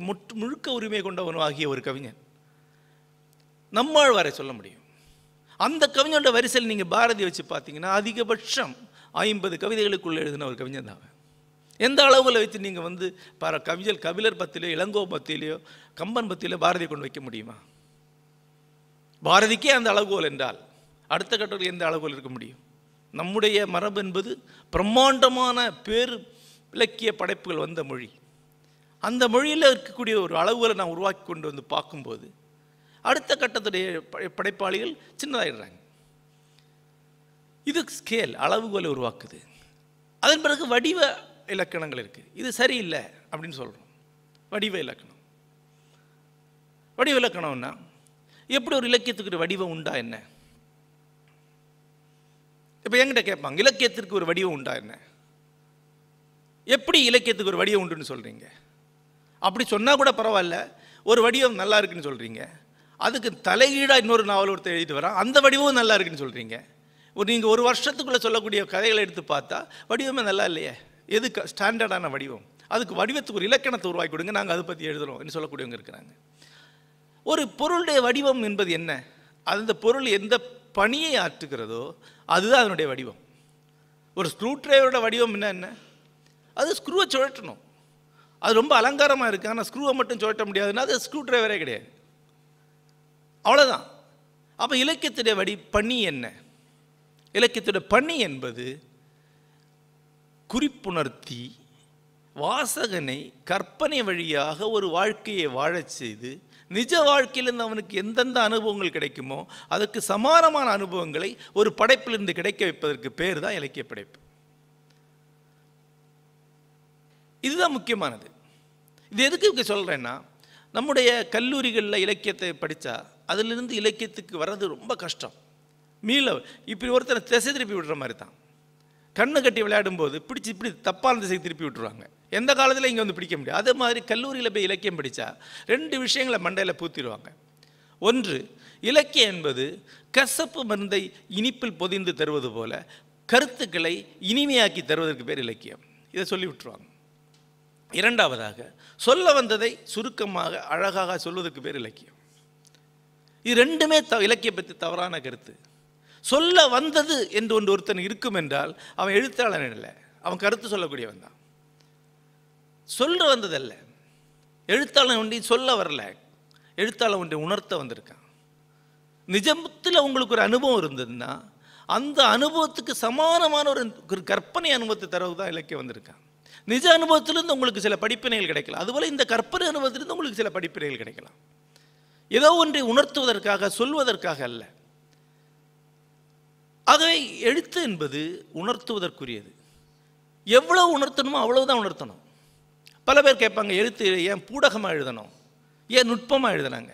முற்று முழுக்க உரிமை கொண்டவனும் ஆகிய ஒரு கவிஞன் நம்மாழ்வாரை சொல்ல முடியும் அந்த கவிஞனோட வரிசையில் நீங்கள் பாரதி வச்சு பார்த்தீங்கன்னா அதிகபட்சம் ஐம்பது கவிதைகளுக்குள்ளே எழுதின ஒரு கவிஞன் தான் எந்த அளவில் வைத்து நீங்கள் வந்து பார கவிஞர் கபிலர் பத்திலேயோ இளங்கோ பத்திலேயோ கம்பன் பத்திலேயோ பாரதியை கொண்டு வைக்க முடியுமா பாரதிக்கே அந்த அளவுகோல் என்றால் அடுத்த கட்டத்தில் எந்த அளவுகோல் இருக்க முடியும் நம்முடைய மரபு என்பது பிரம்மாண்டமான பேர் இலக்கிய படைப்புகள் வந்த மொழி அந்த மொழியில் இருக்கக்கூடிய ஒரு அளவுகளை நான் உருவாக்கி கொண்டு வந்து பார்க்கும்போது அடுத்த கட்டத்துடைய படைப்பாளிகள் சின்னதாகிடுறாங்க இது ஸ்கேல் அளவுகோலை உருவாக்குது அதன் பிறகு வடிவ இலக்கணங்கள் இருக்குது இது சரியில்லை அப்படின்னு சொல்கிறோம் வடிவ இலக்கணம் வடிவ இலக்கணம்னா எப்படி ஒரு இலக்கியத்துக்கு ஒரு வடிவம் உண்டா என்ன இப்போ என்கிட்ட கேட்பாங்க இலக்கியத்திற்கு ஒரு வடிவம் உண்டா என்ன எப்படி இலக்கியத்துக்கு ஒரு வடிவம் உண்டுன்னு சொல்கிறீங்க அப்படி சொன்னால் கூட பரவாயில்ல ஒரு வடிவம் நல்லா இருக்குன்னு சொல்கிறீங்க அதுக்கு தலையீடாக இன்னொரு நாவல் ஒருத்தர் எழுதிட்டு வரான் அந்த வடிவம் நல்லா இருக்குன்னு சொல்கிறீங்க ஒரு நீங்கள் ஒரு வருஷத்துக்குள்ளே சொல்லக்கூடிய கதைகளை எடுத்து பார்த்தா வடிவமே நல்லா இல்லையே எதுக்கு ஸ்டாண்டர்டான வடிவம் அதுக்கு வடிவத்துக்கு ஒரு இலக்கணத்தை உருவாக்கி கொடுங்க நாங்கள் அதை பற்றி எழுதுகிறோம் என்று சொல்லக்கூடியவங்க இருக்கிறாங்க ஒரு பொருளுடைய வடிவம் என்பது என்ன அந்த பொருள் எந்த பணியை ஆற்றுகிறதோ அதுதான் அதனுடைய வடிவம் ஒரு ஸ்க்ரூ ட்ரைவரோட வடிவம் என்ன என்ன அது ஸ்க்ரூவை சுழட்டணும் அது ரொம்ப அலங்காரமாக இருக்குது ஆனால் ஸ்க்ரூவை மட்டும் சுழட்ட முடியாதுன்னா அது ஸ்க்ரூ ட்ரைவரே கிடையாது அவ்வளோதான் அப்போ இலக்கியத்துடைய வடி பணி என்ன இலக்கியத்துடைய பணி என்பது குறிப்புணர்த்தி வாசகனை கற்பனை வழியாக ஒரு வாழ்க்கையை வாழச் செய்து நிஜ வாழ்க்கையிலிருந்து அவனுக்கு எந்தெந்த அனுபவங்கள் கிடைக்குமோ அதற்கு சமானமான அனுபவங்களை ஒரு படைப்பிலிருந்து கிடைக்க வைப்பதற்கு பேர் தான் இலக்கிய படைப்பு இதுதான் முக்கியமானது இது எதுக்கு இங்கே சொல்கிறேன்னா நம்முடைய கல்லூரிகளில் இலக்கியத்தை படித்தா அதிலிருந்து இலக்கியத்துக்கு வர்றது ரொம்ப கஷ்டம் மீள இப்படி ஒருத்தனை திசை திருப்பி விடுற மாதிரி தான் கண்ணு கட்டி விளையாடும் போது பிடிச்சி இப்படி தப்பான திசைக்கு திருப்பி விட்டுருவாங்க எந்த காலத்தில் இங்கே வந்து பிடிக்க முடியாது அதே மாதிரி கல்லூரியில் போய் இலக்கியம் படித்தா ரெண்டு விஷயங்களை மண்டையில் பூத்திடுவாங்க ஒன்று இலக்கியம் என்பது கசப்பு மருந்தை இனிப்பில் பொதிந்து தருவது போல கருத்துக்களை இனிமையாக்கி தருவதற்கு பேர் இலக்கியம் இதை சொல்லி விட்டுருவாங்க இரண்டாவதாக சொல்ல வந்ததை சுருக்கமாக அழகாக சொல்வதற்கு பேர் இலக்கியம் இது ரெண்டுமே த இலக்கியம் பற்றி தவறான கருத்து சொல்ல வந்தது என்று ஒன்று ஒருத்தன் இருக்கும் என்றால் அவன் எழுத்தாளன் இல்லை அவன் கருத்து சொல்லக்கூடியவன் தான் சொல்ல வந்ததல்ல எழுத்தாளன் ஒன்றி சொல்ல வரல எழுத்தாளன் ஒன்றை உணர்த்த வந்திருக்கான் நிஜத்தில் உங்களுக்கு ஒரு அனுபவம் இருந்ததுன்னா அந்த அனுபவத்துக்கு சமானமான ஒரு கற்பனை அனுபவத்தை தரவு தான் இலக்கியம் வந்திருக்கான் நிஜ அனுபவத்திலிருந்து உங்களுக்கு சில படிப்பினைகள் கிடைக்கலாம் அதுபோல் இந்த கற்பனை அனுபவத்திலிருந்து உங்களுக்கு சில படிப்பினைகள் கிடைக்கலாம் ஏதோ ஒன்றை உணர்த்துவதற்காக சொல்வதற்காக அல்ல ஆகவே எழுத்து என்பது உணர்த்துவதற்குரியது எவ்வளோ உணர்த்தணுமோ அவ்வளவுதான் உணர்த்தணும் பல பேர் கேட்பாங்க எழுத்து ஏன் பூடகமாக எழுதணும் ஏன் நுட்பமாக எழுதினாங்க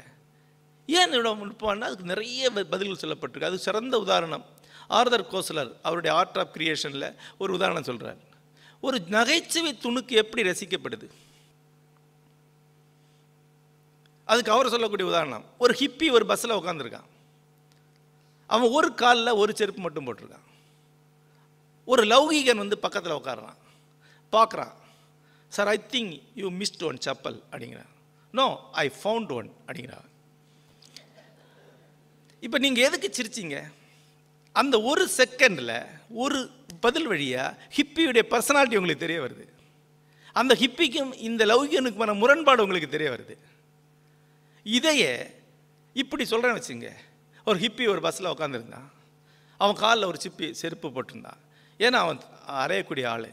ஏன் நுட்பம்னா அதுக்கு நிறைய பதில்கள் சொல்லப்பட்டிருக்கு அது சிறந்த உதாரணம் ஆர்தர் கோசலர் அவருடைய ஆர்ட் ஆஃப் கிரியேஷனில் ஒரு உதாரணம் சொல்கிறார் ஒரு நகைச்சுவை துணுக்கு எப்படி ரசிக்கப்படுது அதுக்கு அவர் சொல்லக்கூடிய உதாரணம் ஒரு ஹிப்பி ஒரு பஸ்ஸில் உட்காந்துருக்கான் அவன் ஒரு காலில் ஒரு செருப்பு மட்டும் போட்டிருக்கான் ஒரு லௌகிகன் வந்து பக்கத்தில் உட்காடுறான் பார்க்குறான் sir I think you missed one chappal அப்படிங்கிறான் நோ ஐ ஃபவுண்ட் ஒன் அப்படிங்கிறான் இப்போ நீங்கள் எதுக்கு சிரிச்சிங்க அந்த ஒரு செகண்டில் ஒரு பதில் வழியாக ஹிப்பியுடைய பர்சனாலிட்டி உங்களுக்கு தெரிய வருது அந்த ஹிப்பிக்கும் இந்த லௌகியனுக்குமான முரண்பாடு உங்களுக்கு தெரிய வருது இதையே இப்படி சொல்கிறேன்னு வச்சுங்க ஒரு ஹிப்பி ஒரு பஸ்ஸில் உட்காந்துருந்தான் அவன் காலில் ஒரு சிப்பி செருப்பு போட்டிருந்தான் ஏன்னா அவன் அரையக்கூடிய ஆள்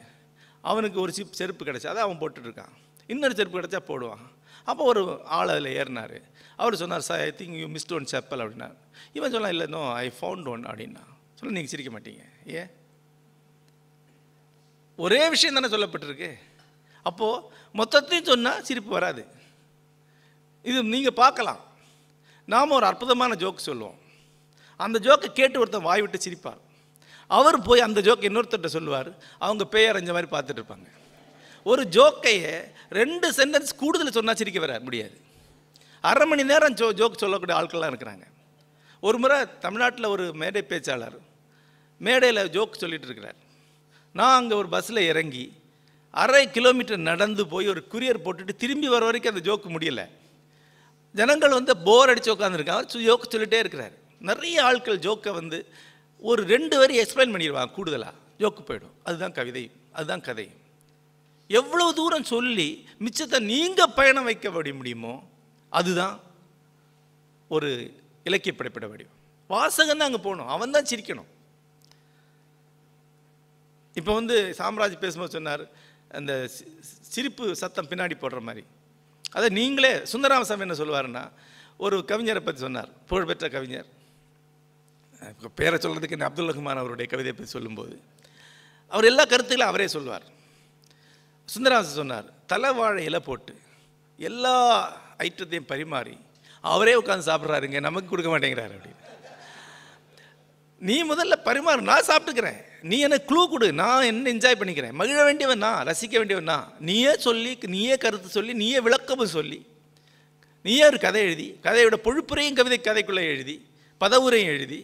அவனுக்கு ஒரு சிப் செருப்பு கிடச்சா அதை அவன் போட்டுட்ருக்கான் இன்னொரு செருப்பு கிடச்சா போடுவான் அப்போ ஒரு ஆள் அதில் ஏறினார் அவர் சொன்னார் sir I think you miss one chappal அப்படின்னார் இவன் சொன்னால் இல்லை நோ ஐ ஃபவுண்ட் ஒன் அப்படின்னா சொல்ல நீங்கள் சிரிக்க மாட்டீங்க ஏன் ஒரே விஷயம் தானே சொல்லப்பட்டிருக்கு அப்போது மொத்தத்தையும் சொன்னால் சிரிப்பு வராது இது நீங்கள் பார்க்கலாம் நாம் ஒரு அற்புதமான ஜோக் சொல்லுவோம் அந்த ஜோக்கை கேட்டு ஒருத்தர் வாய் விட்டு சிரிப்பார் அவர் போய் அந்த ஜோக்கை இன்னொருத்தர்கிட்ட சொல்லுவார் அவங்க பேயறிஞ்ச மாதிரி பார்த்துட்டு இருப்பாங்க ஒரு ஜோக்கையை ரெண்டு சென்டென்ஸ் கூடுதல் சொன்னால் சிரிக்க வர முடியாது அரை மணி நேரம் ஜோ ஜோக் சொல்லக்கூடிய ஆட்கள்லாம் இருக்கிறாங்க ஒரு முறை தமிழ்நாட்டில் ஒரு மேடை பேச்சாளர் மேடையில் ஜோக் சொல்லிகிட்டு இருக்கிறார் நான் அங்கே ஒரு பஸ்ஸில் இறங்கி அரை கிலோமீட்டர் நடந்து போய் ஒரு குரியர் போட்டுட்டு திரும்பி வர வரைக்கும் அந்த ஜோக்கு முடியலை ஜனங்கள் வந்து போர் அடித்து உட்காந்துருக்காங்க ஜோக்கு சொல்லிகிட்டே இருக்கிறார் நிறைய ஆட்கள் ஜோக்கை வந்து ஒரு ரெண்டு வரி எக்ஸ்பிளைன் பண்ணிடுவாங்க கூடுதலாக ஜோக்கு போயிடும் அதுதான் கவிதை அதுதான் கதை எவ்வளோ தூரம் சொல்லி மிச்சத்தை நீங்கள் பயணம் வைக்க முடிய முடியுமோ அதுதான் ஒரு இலக்கிய படைப்பிட வடிவம் வாசகம் தான் அங்கே போகணும் அவன் தான் சிரிக்கணும் இப்போ வந்து சாம்ராஜ் பேசும்போது சொன்னார் அந்த சிரிப்பு சத்தம் பின்னாடி போடுற மாதிரி அதை நீங்களே சுந்தராமசாமி என்ன சொல்லுவாருன்னா ஒரு கவிஞரை பற்றி சொன்னார் புகழ்பெற்ற கவிஞர் இப்போ பேரை சொல்கிறதுக்கு என்ன அப்துல் ரஹ்மான் அவருடைய கவிதை பற்றி சொல்லும்போது அவர் எல்லா கருத்துக்களும் அவரே சொல்வார் சுந்தராசன் சொன்னார் தலைவாழை இலை போட்டு எல்லா ஐட்டத்தையும் பரிமாறி அவரே உட்காந்து சாப்பிட்றாருங்க நமக்கு கொடுக்க மாட்டேங்கிறாரு அப்படின்னு நீ முதல்ல பரிமாறு நான் சாப்பிட்டுக்கிறேன் நீ என்ன க்ளூ கொடு நான் என்ன என்ஜாய் பண்ணிக்கிறேன் மகிழ வேண்டியவன் நான் ரசிக்க வேண்டியவன் நான் நீயே சொல்லி நீயே கருத்து சொல்லி நீயே விளக்கமும் சொல்லி நீயே ஒரு கதை எழுதி கதையோட பொழுப்புரையும் கவிதை கதைக்குள்ளே எழுதி பதவுரையும் எழுதி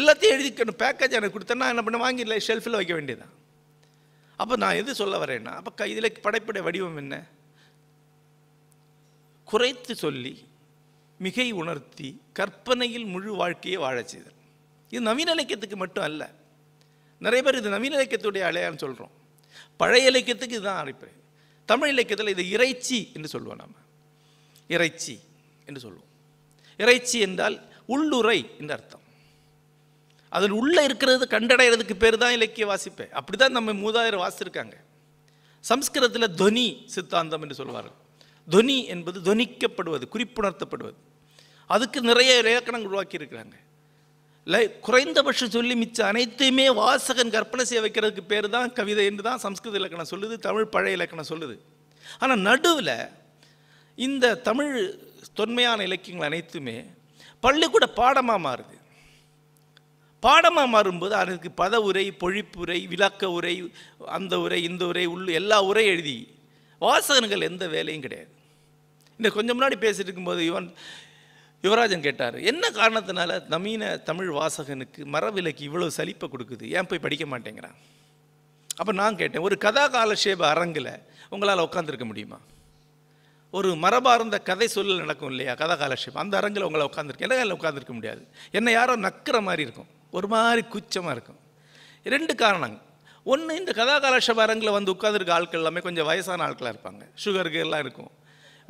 எல்லாத்தையும் எழுதிக்கணும் பேக்கேஜ் எனக்கு கொடுத்தேன்னா என்ன பண்ண வாங்கி இல்லை ஷெல்ஃபில் வைக்க வேண்டியதான் அப்போ நான் எது சொல்ல வரேன்னா அப்போ க இதில் படைப்படை வடிவம் என்ன குறைத்து சொல்லி மிகை உணர்த்தி கற்பனையில் முழு வாழ்க்கையை வாழச் செய்தல் இது நவீன இலக்கியத்துக்கு மட்டும் அல்ல நிறைய பேர் இது நவீன இலக்கியத்துடைய அலையான்னு சொல்கிறோம் பழைய இலக்கியத்துக்கு இதுதான் அடிப்படை தமிழ் இலக்கியத்தில் இது இறைச்சி என்று சொல்லுவோம் நாம் இறைச்சி என்று சொல்லுவோம் இறைச்சி என்றால் உள்ளுரை என்று அர்த்தம் அதில் உள்ளே இருக்கிறது கண்டடைகிறதுக்கு பேர் தான் இலக்கிய வாசிப்பேன் அப்படி தான் நம்ம மூதாயிரம் வாசிச்சிருக்காங்க சம்ஸ்கிருதத்தில் துவனி சித்தாந்தம் என்று சொல்வார்கள் துவனி என்பது துவனிக்கப்படுவது குறிப்புணர்த்தப்படுவது அதுக்கு நிறைய இலக்கணங்கள் உருவாக்கி இருக்கிறாங்க லை குறைந்தபட்சம் சொல்லி மிச்ச அனைத்தையுமே வாசகன் கற்பனை செய்ய வைக்கிறதுக்கு பேர் தான் கவிதை என்று தான் சம்ஸ்கிருத இலக்கணம் சொல்லுது தமிழ் பழைய இலக்கணம் சொல்லுது ஆனால் நடுவில் இந்த தமிழ் தொன்மையான இலக்கியங்கள் அனைத்துமே பள்ளிக்கூட பாடமாக மாறுது பாடமாக மாறும்போது அதற்கு பத உரை பொழிப்புரை விளக்க உரை அந்த உரை இந்த உரை உள்ள எல்லா உரை எழுதி வாசகங்கள் எந்த வேலையும் கிடையாது இந்த கொஞ்சம் முன்னாடி பேசிட்டு இருக்கும்போது இவன் யுவராஜன் கேட்டார் என்ன காரணத்தினால நவீன தமிழ் வாசகனுக்கு மரவிலைக்கு இவ்வளோ சலிப்பை கொடுக்குது ஏன் போய் படிக்க மாட்டேங்கிறான் அப்போ நான் கேட்டேன் ஒரு கதா காலக்ஷேப அரங்கில் உங்களால் உட்காந்துருக்க முடியுமா ஒரு மரபார்ந்த கதை சொல்லல் நடக்கும் இல்லையா கதா காலக்ஷேபம் அந்த அரங்கில் உங்களை உட்காந்துருக்கேன் என்ன உட்காந்துருக்க முடியாது என்னை யாரோ நக்கிற மாதிரி இருக்கும் ஒரு மாதிரி குச்சமாக இருக்கும் ரெண்டு காரணங்க ஒன்று இந்த கதாகாலட்சபாரங்களில் வந்து உட்காந்துருக்க ஆட்கள் எல்லாமே கொஞ்சம் வயசான ஆட்களாக இருப்பாங்க சுகருக்கு எல்லாம் இருக்கும்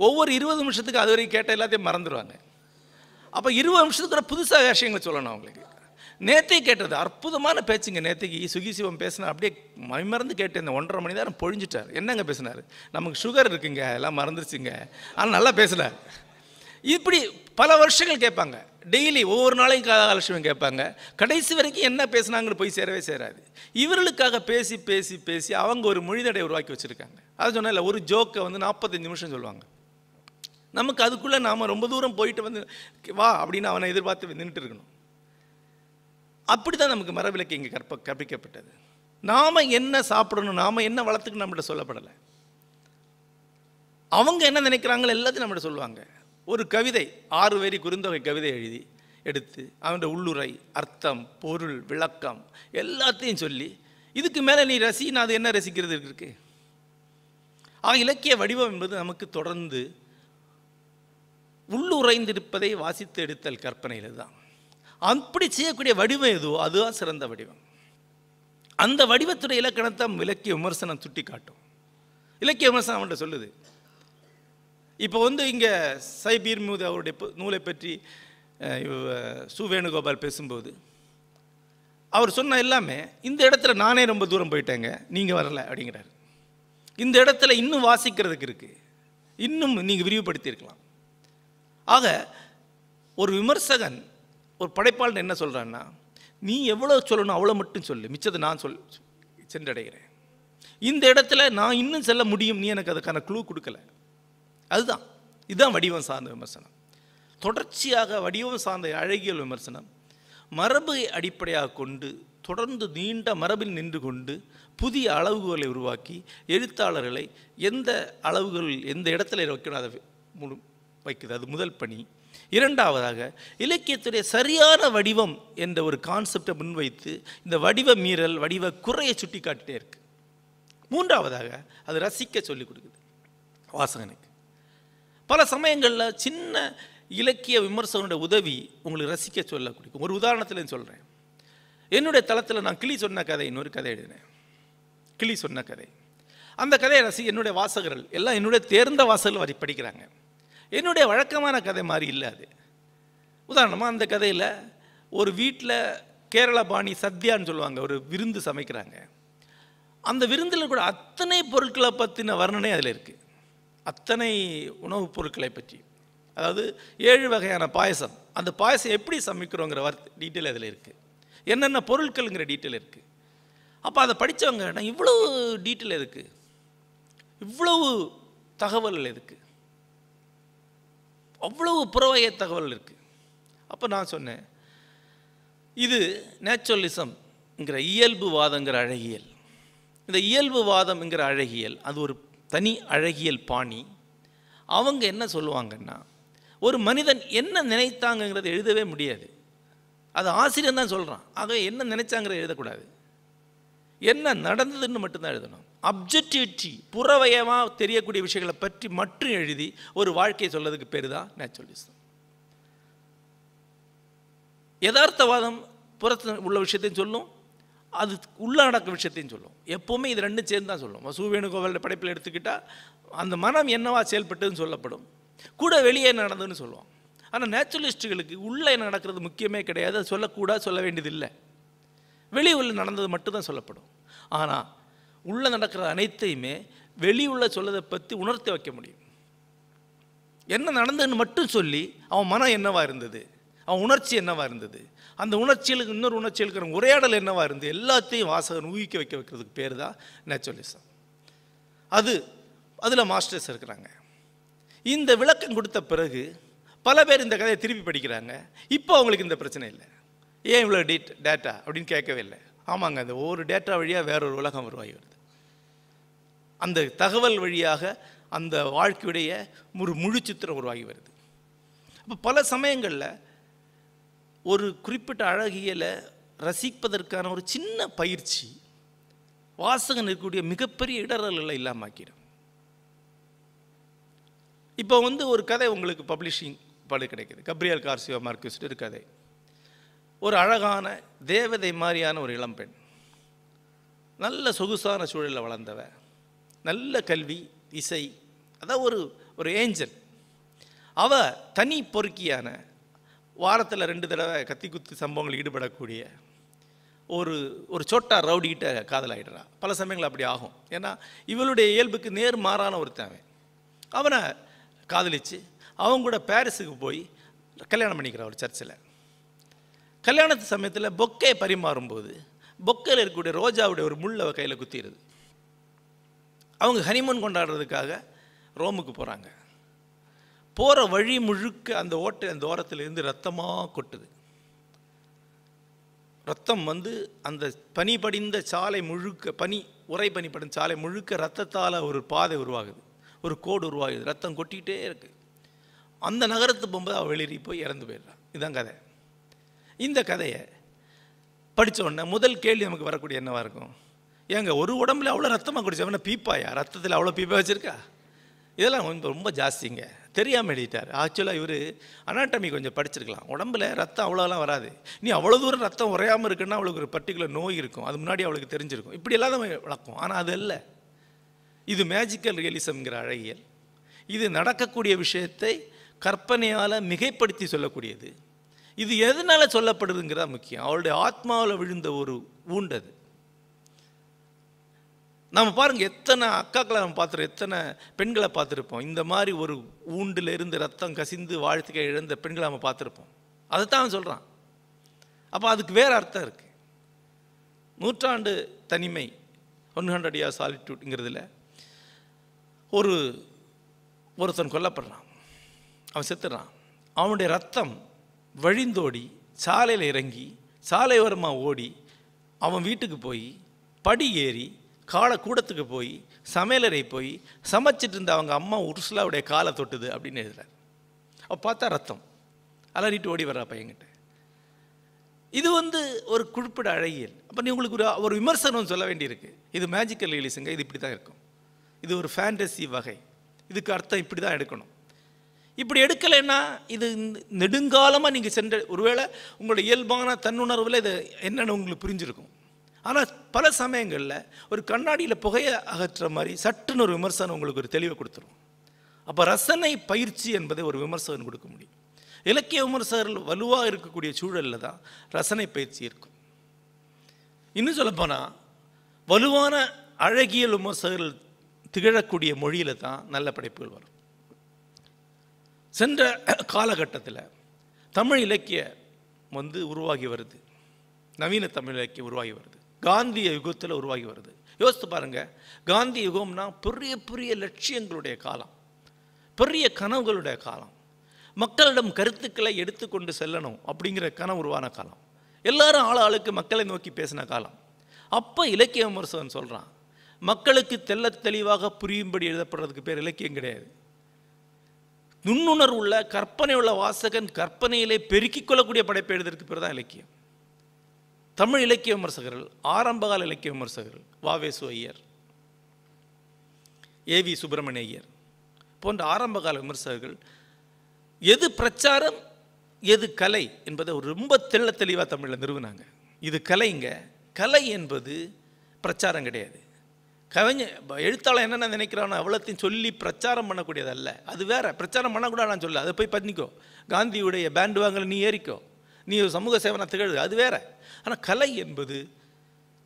ஒவ்வொரு இருபது நிமிஷத்துக்கு அது வரைக்கும் கேட்ட எல்லாத்தையும் மறந்துடுவாங்க அப்போ இருபது நிமிஷத்துக்கு புதுசாக விஷயங்களை சொல்லணும் அவங்களுக்கு நேத்தே கேட்டது அற்புதமான பேச்சுங்க நேத்தைக்கு சுகிசிவம் பேசினா அப்படியே மறந்து கேட்டு இந்த ஒன்றரை மணி நேரம் பொழிஞ்சிட்டார் என்னங்க பேசினார் நமக்கு சுகர் இருக்குங்க எல்லாம் மறந்துருச்சுங்க ஆனால் நல்லா பேசினார் இப்படி பல வருஷங்கள் கேட்பாங்க டெய்லி ஒவ்வொரு நாளையும் காலட்சுமம் கேட்பாங்க கடைசி வரைக்கும் என்ன பேசுனாங்கன்னு போய் சேரவே சேராது இவர்களுக்காக பேசி பேசி பேசி அவங்க ஒரு மொழிதடை உருவாக்கி வச்சுருக்காங்க அது சொன்னால் ஒரு ஜோக்கை வந்து நாற்பத்தஞ்சு நிமிஷம் சொல்லுவாங்க நமக்கு அதுக்குள்ளே நாம் ரொம்ப தூரம் போயிட்டு வந்து வா அப்படின்னு அவனை எதிர்பார்த்து நின்றுட்டு இருக்கணும் அப்படி தான் நமக்கு மரவிலக்கு இங்கே கற்ப கற்பிக்கப்பட்டது நாம் என்ன சாப்பிடணும் நாம் என்ன வளர்த்துக்கணும் நம்மகிட்ட சொல்லப்படலை அவங்க என்ன நினைக்கிறாங்களோ எல்லாத்தையும் நம்மகிட்ட சொல்லுவாங்க ஒரு கவிதை ஆறு வரி குறுந்தொகை கவிதை எழுதி எடுத்து அவன் உள்ளுரை அர்த்தம் பொருள் விளக்கம் எல்லாத்தையும் சொல்லி இதுக்கு மேலே நீ ரசி நான் அது என்ன ரசிக்கிறது இருக்கு ஆக இலக்கிய வடிவம் என்பது நமக்கு தொடர்ந்து உள்ளுரைந்திருப்பதை வாசித்து எடுத்தல் கற்பனையில் தான் அப்படி செய்யக்கூடிய வடிவம் எதுவோ அதுதான் சிறந்த வடிவம் அந்த வடிவத்துடைய இலக்கணத்தை இலக்கிய விமர்சனம் சுட்டி காட்டும் இலக்கிய விமர்சனம் அவன்கிட்ட சொல்லுது இப்போ வந்து இங்கே சைபீர் மீது அவருடைய நூலை பற்றி சு வேணுகோபால் பேசும்போது அவர் சொன்ன எல்லாமே இந்த இடத்துல நானே ரொம்ப தூரம் போயிட்டேங்க நீங்கள் வரல அப்படிங்கிறார் இந்த இடத்துல இன்னும் வாசிக்கிறதுக்கு இருக்குது இன்னும் நீங்கள் விரிவுபடுத்தியிருக்கலாம் ஆக ஒரு விமர்சகன் ஒரு படைப்பாளன் என்ன சொல்கிறான்னா நீ எவ்வளோ சொல்லணும் அவ்வளோ மட்டும் சொல்லு மிச்சத்தை நான் சொல் சென்றடைகிறேன் இந்த இடத்துல நான் இன்னும் செல்ல முடியும் நீ எனக்கு அதுக்கான க்ளூ கொடுக்கல அதுதான் இதுதான் வடிவம் சார்ந்த விமர்சனம் தொடர்ச்சியாக வடிவம் சார்ந்த அழகியல் விமர்சனம் மரபை அடிப்படையாக கொண்டு தொடர்ந்து நீண்ட மரபில் நின்று கொண்டு புதிய அளவுகளை உருவாக்கி எழுத்தாளர்களை எந்த அளவுகள் எந்த இடத்துல வைக்கணும் அதை முழு வைக்குது அது முதல் பணி இரண்டாவதாக இலக்கியத்துடைய சரியான வடிவம் என்ற ஒரு கான்செப்டை முன்வைத்து இந்த வடிவ மீறல் வடிவ குறையை சுட்டி காட்டிட்டே இருக்கு மூன்றாவதாக அது ரசிக்க சொல்லிக் கொடுக்குது வாசகனை பல சமயங்களில் சின்ன இலக்கிய விமர்சகனுடைய உதவி உங்களுக்கு ரசிக்க சொல்ல குடிக்கும் ஒரு உதாரணத்தில் சொல்கிறேன் என்னுடைய தளத்தில் நான் கிளி சொன்ன கதை இன்னொரு கதை எழுதினேன் கிளி சொன்ன கதை அந்த கதையை ரசி என்னுடைய வாசகர்கள் எல்லாம் என்னுடைய தேர்ந்த வாசகர்கள் வரி படிக்கிறாங்க என்னுடைய வழக்கமான கதை மாதிரி இல்லை அது உதாரணமாக அந்த கதையில் ஒரு வீட்டில் கேரள பாணி சத்யான்னு சொல்லுவாங்க ஒரு விருந்து சமைக்கிறாங்க அந்த விருந்தில் கூட அத்தனை பொருட்களை பற்றின வர்ணனை அதில் இருக்குது அத்தனை உணவுப் பொருட்களை பற்றி அதாவது ஏழு வகையான பாயசம் அந்த பாயசம் எப்படி சமைக்கிறோங்கிற வார்த்தை டீட்டெயில் அதில் இருக்குது என்னென்ன பொருட்கள்ங்கிற டீட்டெயில் இருக்குது அப்போ அதை படித்தவங்க நான் இவ்வளவு டீட்டெயில் இருக்குது இவ்வளவு தகவல் இருக்குது அவ்வளவு புறவகை தகவல் இருக்குது அப்போ நான் சொன்னேன் இது நேச்சுரலிசம்ங்கிற இயல்புவாதங்கிற அழகியல் இந்த இயல்புவாதம்ங்கிற அழகியல் அது ஒரு தனி அழகியல் பாணி அவங்க என்ன சொல்லுவாங்கன்னா ஒரு மனிதன் என்ன நினைத்தாங்கிறத எழுதவே முடியாது அது ஆசிரியர் தான் சொல்கிறான் ஆக என்ன நினைச்சாங்கிறத எழுதக்கூடாது என்ன நடந்ததுன்னு மட்டும்தான் எழுதணும் அப்ஜெக்டிவிட்டி புறவயமாக தெரியக்கூடிய விஷயங்களை பற்றி மட்டும் எழுதி ஒரு வாழ்க்கையை சொல்கிறதுக்கு பேர் தான் நேச்சுரலிசம் யதார்த்தவாதம் புறத்து உள்ள விஷயத்தையும் சொல்லும் அது உள்ளே நடக்க விஷயத்தையும் சொல்லும் எப்போவுமே இது ரெண்டும் சேர்ந்து தான் சொல்லும் வசுவேணுகோவல் படைப்பில் எடுத்துக்கிட்டால் அந்த மனம் என்னவா செயல்பட்டுன்னு சொல்லப்படும் கூட வெளியே நடந்ததுன்னு சொல்லுவோம் ஆனால் நேச்சுரலிஸ்ட்டுகளுக்கு உள்ளே என்ன நடக்கிறது முக்கியமே கிடையாது அது சொல்லக்கூடாது சொல்ல வேண்டியதில்லை வெளி உள்ள நடந்தது மட்டும்தான் சொல்லப்படும் ஆனால் உள்ளே நடக்கிற அனைத்தையுமே வெளி உள்ள சொல்லதை பற்றி உணர்த்தி வைக்க முடியும் என்ன நடந்ததுன்னு மட்டும் சொல்லி அவன் மனம் என்னவாக இருந்தது அவன் உணர்ச்சி என்னவாக இருந்தது அந்த உணர்ச்சியில் இன்னொரு உணர்ச்சியில் இருக்கிற உரையாடல் என்னவாக இருந்து எல்லாத்தையும் வாசகன் ஊகிக்க வைக்க வைக்கிறதுக்கு பேர் தான் நேச்சுரலிசம் அது அதில் மாஸ்டர்ஸ் இருக்கிறாங்க இந்த விளக்கம் கொடுத்த பிறகு பல பேர் இந்த கதையை திருப்பி படிக்கிறாங்க இப்போ அவங்களுக்கு இந்த பிரச்சனை இல்லை ஏன் இவ்வளோ டேட் டேட்டா அப்படின்னு கேட்கவே இல்லை ஆமாங்க அந்த ஒவ்வொரு டேட்டா வழியாக வேற ஒரு உலகம் உருவாகி வருது அந்த தகவல் வழியாக அந்த வாழ்க்கையுடைய ஒரு முழு சித்திரம் உருவாகி வருது இப்போ பல சமயங்களில் ஒரு குறிப்பிட்ட அழகியலை ரசிப்பதற்கான ஒரு சின்ன பயிற்சி வாசகன் இருக்கக்கூடிய மிகப்பெரிய இடரல்களை இல்லாமல் ஆக்கிடும் இப்போ வந்து ஒரு கதை உங்களுக்கு பப்ளிஷிங் படு கிடைக்குது கப்ரியல் கார்சியோ மார்க்கிஸ்ட் ஒரு கதை ஒரு அழகான தேவதை மாதிரியான ஒரு இளம்பெண் நல்ல சொகுசான சூழலில் வளர்ந்தவ நல்ல கல்வி இசை அதான் ஒரு ஒரு ஏஞ்சல் அவ தனி பொறுக்கியான வாரத்தில் ரெண்டு தடவை கத்தி குத்து சம்பவங்கள் ஈடுபடக்கூடிய ஒரு ஒரு சோட்டா ரவுடிகிட்ட காதலாகிடுறா பல சமயங்கள் அப்படி ஆகும் ஏன்னா இவளுடைய இயல்புக்கு நேர் மாறான ஒருத்தன் அவனை காதலித்து அவங்க கூட பாரிஸுக்கு போய் கல்யாணம் பண்ணிக்கிறான் ஒரு சர்ச்சில் கல்யாணத்து சமயத்தில் பொக்கையை பரிமாறும்போது பொக்கையில் இருக்கக்கூடிய ரோஜாவுடைய ஒரு முள்ளை கையில் குத்திடுது அவங்க ஹனிமூன் கொண்டாடுறதுக்காக ரோமுக்கு போகிறாங்க போகிற வழி முழுக்க அந்த ஓட்டை அந்த ஓரத்திலிருந்து ரத்தமாக கொட்டுது ரத்தம் வந்து அந்த பனி படிந்த சாலை முழுக்க பனி உரை பனி படிந்த சாலை முழுக்க ரத்தத்தால் ஒரு பாதை உருவாகுது ஒரு கோடு உருவாகுது ரத்தம் கொட்டிக்கிட்டே இருக்குது அந்த நகரத்து போகும்போது அவள் வெளியேறி போய் இறந்து போயிடுறான் இதுதான் கதை இந்த கதையை படித்த உடனே முதல் கேள்வி நமக்கு வரக்கூடிய என்னவாக இருக்கும் ஏங்க ஒரு உடம்புல அவ்வளோ ரத்தமாக குடிச்சவன பீப்பாயா ரத்தத்தில் அவ்வளோ பீப்பாக வச்சுருக்கா இதெல்லாம் ரொம்ப ஜாஸ்திங்க தெரியாமல் எழுதிட்டார் ஆக்சுவலாக இவர் அனாட்டமி கொஞ்சம் படிச்சிருக்கலாம் உடம்புல ரத்தம் அவ்வளோலாம் வராது நீ அவ்வளோ தூரம் ரத்தம் உறையாமல் இருக்குன்னா அவளுக்கு ஒரு பர்டிகுலர் நோய் இருக்கும் அது முன்னாடி அவளுக்கு தெரிஞ்சிருக்கும் இப்படி எல்லாம் வளர்க்கும் ஆனால் அது இல்லை இது மேஜிக்கல் ரியலிசம்ங்கிற அழகியல் இது நடக்கக்கூடிய விஷயத்தை கற்பனையால் மிகைப்படுத்தி சொல்லக்கூடியது இது எதனால் சொல்லப்படுதுங்கிறதா முக்கியம் அவளுடைய ஆத்மாவில் விழுந்த ஒரு ஊண்டது நம்ம பாருங்கள் எத்தனை அக்காக்களை நம்ம பார்த்துருக்கோம் எத்தனை பெண்களை பார்த்துருப்போம் இந்த மாதிரி ஒரு ஊண்டில் இருந்து ரத்தம் கசிந்து வாழ்த்துக்க இழந்த பெண்களை நம்ம பார்த்துருப்போம் அதை தான் சொல்கிறான் அப்போ அதுக்கு வேறு அர்த்தம் இருக்குது நூற்றாண்டு தனிமை ஒன் ஹண்ட்ரட் இயர் சாலிடியூட்ங்கிறதுல ஒரு ஒருத்தன் கொல்லப்படுறான் அவன் செத்துறான் அவனுடைய ரத்தம் வழிந்தோடி சாலையில் இறங்கி சாலையோரமாக ஓடி அவன் வீட்டுக்கு போய் படி ஏறி காலை கூடத்துக்கு போய் சமையலறை போய் சமைச்சிட்டு இருந்த அவங்க அம்மா உருசுலாவுடைய காலை தொட்டுது அப்படின்னு எழுதுறார் அப்போ பார்த்தா ரத்தம் அலறிட்டு ஓடி வர்றா பையன்கிட்ட இது வந்து ஒரு குறிப்பிட அழகியல் அப்போ நீ உங்களுக்கு ஒரு ஒரு விமர்சனம் சொல்ல வேண்டியிருக்கு இது மேஜிக்கல் ரிலீஸுங்க இது இப்படி தான் இருக்கும் இது ஒரு ஃபேண்டசி வகை இதுக்கு அர்த்தம் இப்படி தான் எடுக்கணும் இப்படி எடுக்கலைன்னா இது நெடுங்காலமாக நீங்கள் சென்ற ஒருவேளை உங்களோட இயல்பான தன்னுணர்வில் இது என்னென்னு உங்களுக்கு புரிஞ்சிருக்கும் ஆனால் பல சமயங்களில் ஒரு கண்ணாடியில் புகையை அகற்ற மாதிரி சட்டுன்னு ஒரு விமர்சனம் உங்களுக்கு ஒரு தெளிவை கொடுத்துரும் அப்போ ரசனை பயிற்சி என்பதை ஒரு விமர்சகன் கொடுக்க முடியும் இலக்கிய விமர்சகர்கள் வலுவாக இருக்கக்கூடிய சூழலில் தான் ரசனை பயிற்சி இருக்கும் இன்னும் சொல்லப்போனால் வலுவான அழகியல் விமர்சகர்கள் திகழக்கூடிய மொழியில் தான் நல்ல படைப்புகள் வரும் சென்ற காலகட்டத்தில் தமிழ் இலக்கியம் வந்து உருவாகி வருது நவீன தமிழ் இலக்கியம் உருவாகி வருது காந்திய யுகத்தில் உருவாகி வருது யோசித்து பாருங்கள் காந்தி யுகம்னா பெரிய பெரிய லட்சியங்களுடைய காலம் பெரிய கனவுகளுடைய காலம் மக்களிடம் கருத்துக்களை எடுத்துக்கொண்டு செல்லணும் அப்படிங்கிற கனவு உருவான காலம் எல்லாரும் ஆள் ஆளுக்கு மக்களை நோக்கி பேசின காலம் அப்போ இலக்கிய விமர்சகன் சொல்கிறான் மக்களுக்கு தெல்ல தெளிவாக புரியும்படி எழுதப்படுறதுக்கு பேர் இலக்கியம் கிடையாது நுண்ணுணர்வுள்ள கற்பனை உள்ள வாசகன் கற்பனையிலே பெருக்கிக் கொள்ளக்கூடிய படைப்பை எழுதுறதுக்கு பேர் தான் இலக்கியம் தமிழ் இலக்கிய விமர்சகர்கள் ஆரம்பகால இலக்கிய விமர்சகர்கள் வாவேசு ஐயர் ஏ வி சுப்பிரமணிய ஐயர் போன்ற ஆரம்பகால விமர்சகர்கள் எது பிரச்சாரம் எது கலை என்பதை ரொம்ப தெள்ள தெளிவாக தமிழில் நிறுவினாங்க இது கலைங்க கலை என்பது பிரச்சாரம் கிடையாது கவிஞர் எழுத்தாளர் என்னென்ன நினைக்கிறானோ அவ்வளோத்தையும் சொல்லி பிரச்சாரம் பண்ணக்கூடியதல்ல அது வேற பிரச்சாரம் பண்ணக்கூடாதுன்னு நான் சொல்ல அதை போய் பண்ணிக்கோ காந்தியுடைய பேண்டு வாங்கல நீ ஏறிக்கோ நீ ஒரு சமூக சேவனை திகழு அது வேற ஆனால் கலை என்பது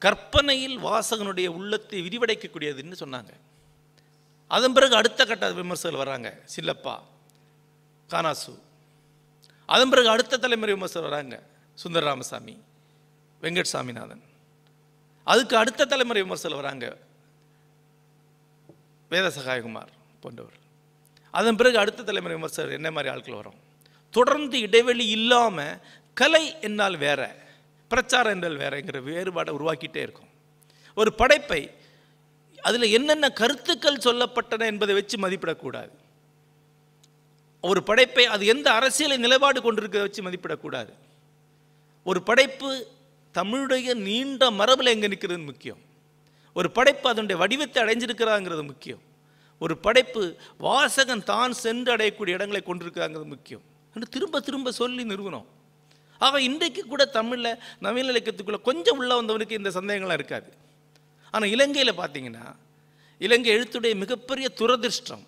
கற்பனையில் வாசகனுடைய உள்ளத்தை விரிவடைக்கக்கூடியதுன்னு சொன்னாங்க அதன் பிறகு அடுத்த கட்ட விமர்சகர்கள் வராங்க சில்லப்பா கானாசு அதன் பிறகு அடுத்த தலைமுறை விமர்சகர் வராங்க சுந்தர ராமசாமி வெங்கட் சாமிநாதன் அதுக்கு அடுத்த தலைமுறை விமர்சகர் வராங்க வேதசகாயகுமார் போன்றவர் அதன் பிறகு அடுத்த தலைமுறை விமர்சகர் என்ன மாதிரி ஆட்கள் வரும் தொடர்ந்து இடைவெளி இல்லாமல் கலை என்னால் வேற பிரச்சாரம் என்றால் வேறங்கிற வேறுபாடை உருவாக்கிட்டே இருக்கும் ஒரு படைப்பை அதில் என்னென்ன கருத்துக்கள் சொல்லப்பட்டன என்பதை வச்சு மதிப்பிடக்கூடாது ஒரு படைப்பை அது எந்த அரசியலை நிலைப்பாடு கொண்டிருக்கிறத வச்சு மதிப்பிடக்கூடாது ஒரு படைப்பு தமிழுடைய நீண்ட மரபில் எங்கே நிற்கிறது முக்கியம் ஒரு படைப்பு அதனுடைய வடிவத்தை அடைஞ்சிருக்கிறாங்கிறது முக்கியம் ஒரு படைப்பு வாசகன் தான் சென்று அடையக்கூடிய இடங்களை கொண்டிருக்காங்கிறது முக்கியம் என்று திரும்ப திரும்ப சொல்லி நிறுவனம் ஆக இன்றைக்கு கூட தமிழில் நவீன இலக்கியத்துக்குள்ளே கொஞ்சம் உள்ளே வந்தவனுக்கு இந்த சந்தேகங்கள்லாம் இருக்காது ஆனால் இலங்கையில் பார்த்தீங்கன்னா இலங்கை எழுத்துடைய மிகப்பெரிய துரதிருஷ்டம்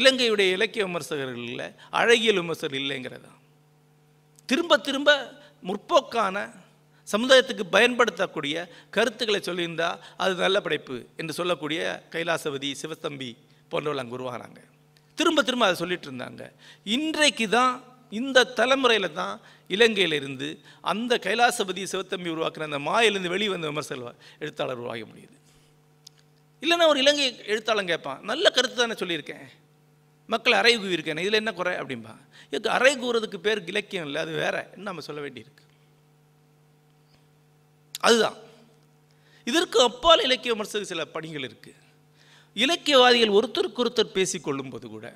இலங்கையுடைய இலக்கிய விமர்சகர்கள் இல்லை அழகியல் விமர்சகர் இல்லைங்கிறதா திரும்ப திரும்ப முற்போக்கான சமுதாயத்துக்கு பயன்படுத்தக்கூடிய கருத்துக்களை சொல்லியிருந்தால் அது நல்ல படைப்பு என்று சொல்லக்கூடிய கைலாசவதி சிவத்தம்பி போன்றவர்கள் அங்கே உருவாகிறாங்க திரும்ப திரும்ப அதை சொல்லிட்டு இருந்தாங்க இன்றைக்கு தான் இந்த தலைமுறையில் தான் இலங்கையிலிருந்து அந்த கைலாசபதி சிவத்தம்பி உருவாக்குற அந்த மாயிலிருந்து வெளிவந்த விமர்சன எழுத்தாளர் உருவாக முடியுது இல்லைன்னா ஒரு இலங்கை எழுத்தாளன் கேட்பான் நல்ல கருத்து தானே சொல்லியிருக்கேன் மக்கள் அறை கூவியிருக்கேன் இதில் என்ன குறை அப்படிம்பா இதுக்கு அறை கூறுறதுக்கு பேர் இலக்கியம் இல்லை அது வேற நம்ம சொல்ல வேண்டியிருக்கு அதுதான் இதற்கு அப்பால் இலக்கிய விமர்சக சில பணிகள் இருக்குது இலக்கியவாதிகள் ஒருத்தருக்கு ஒருத்தர் பேசிக்கொள்ளும் போது கூட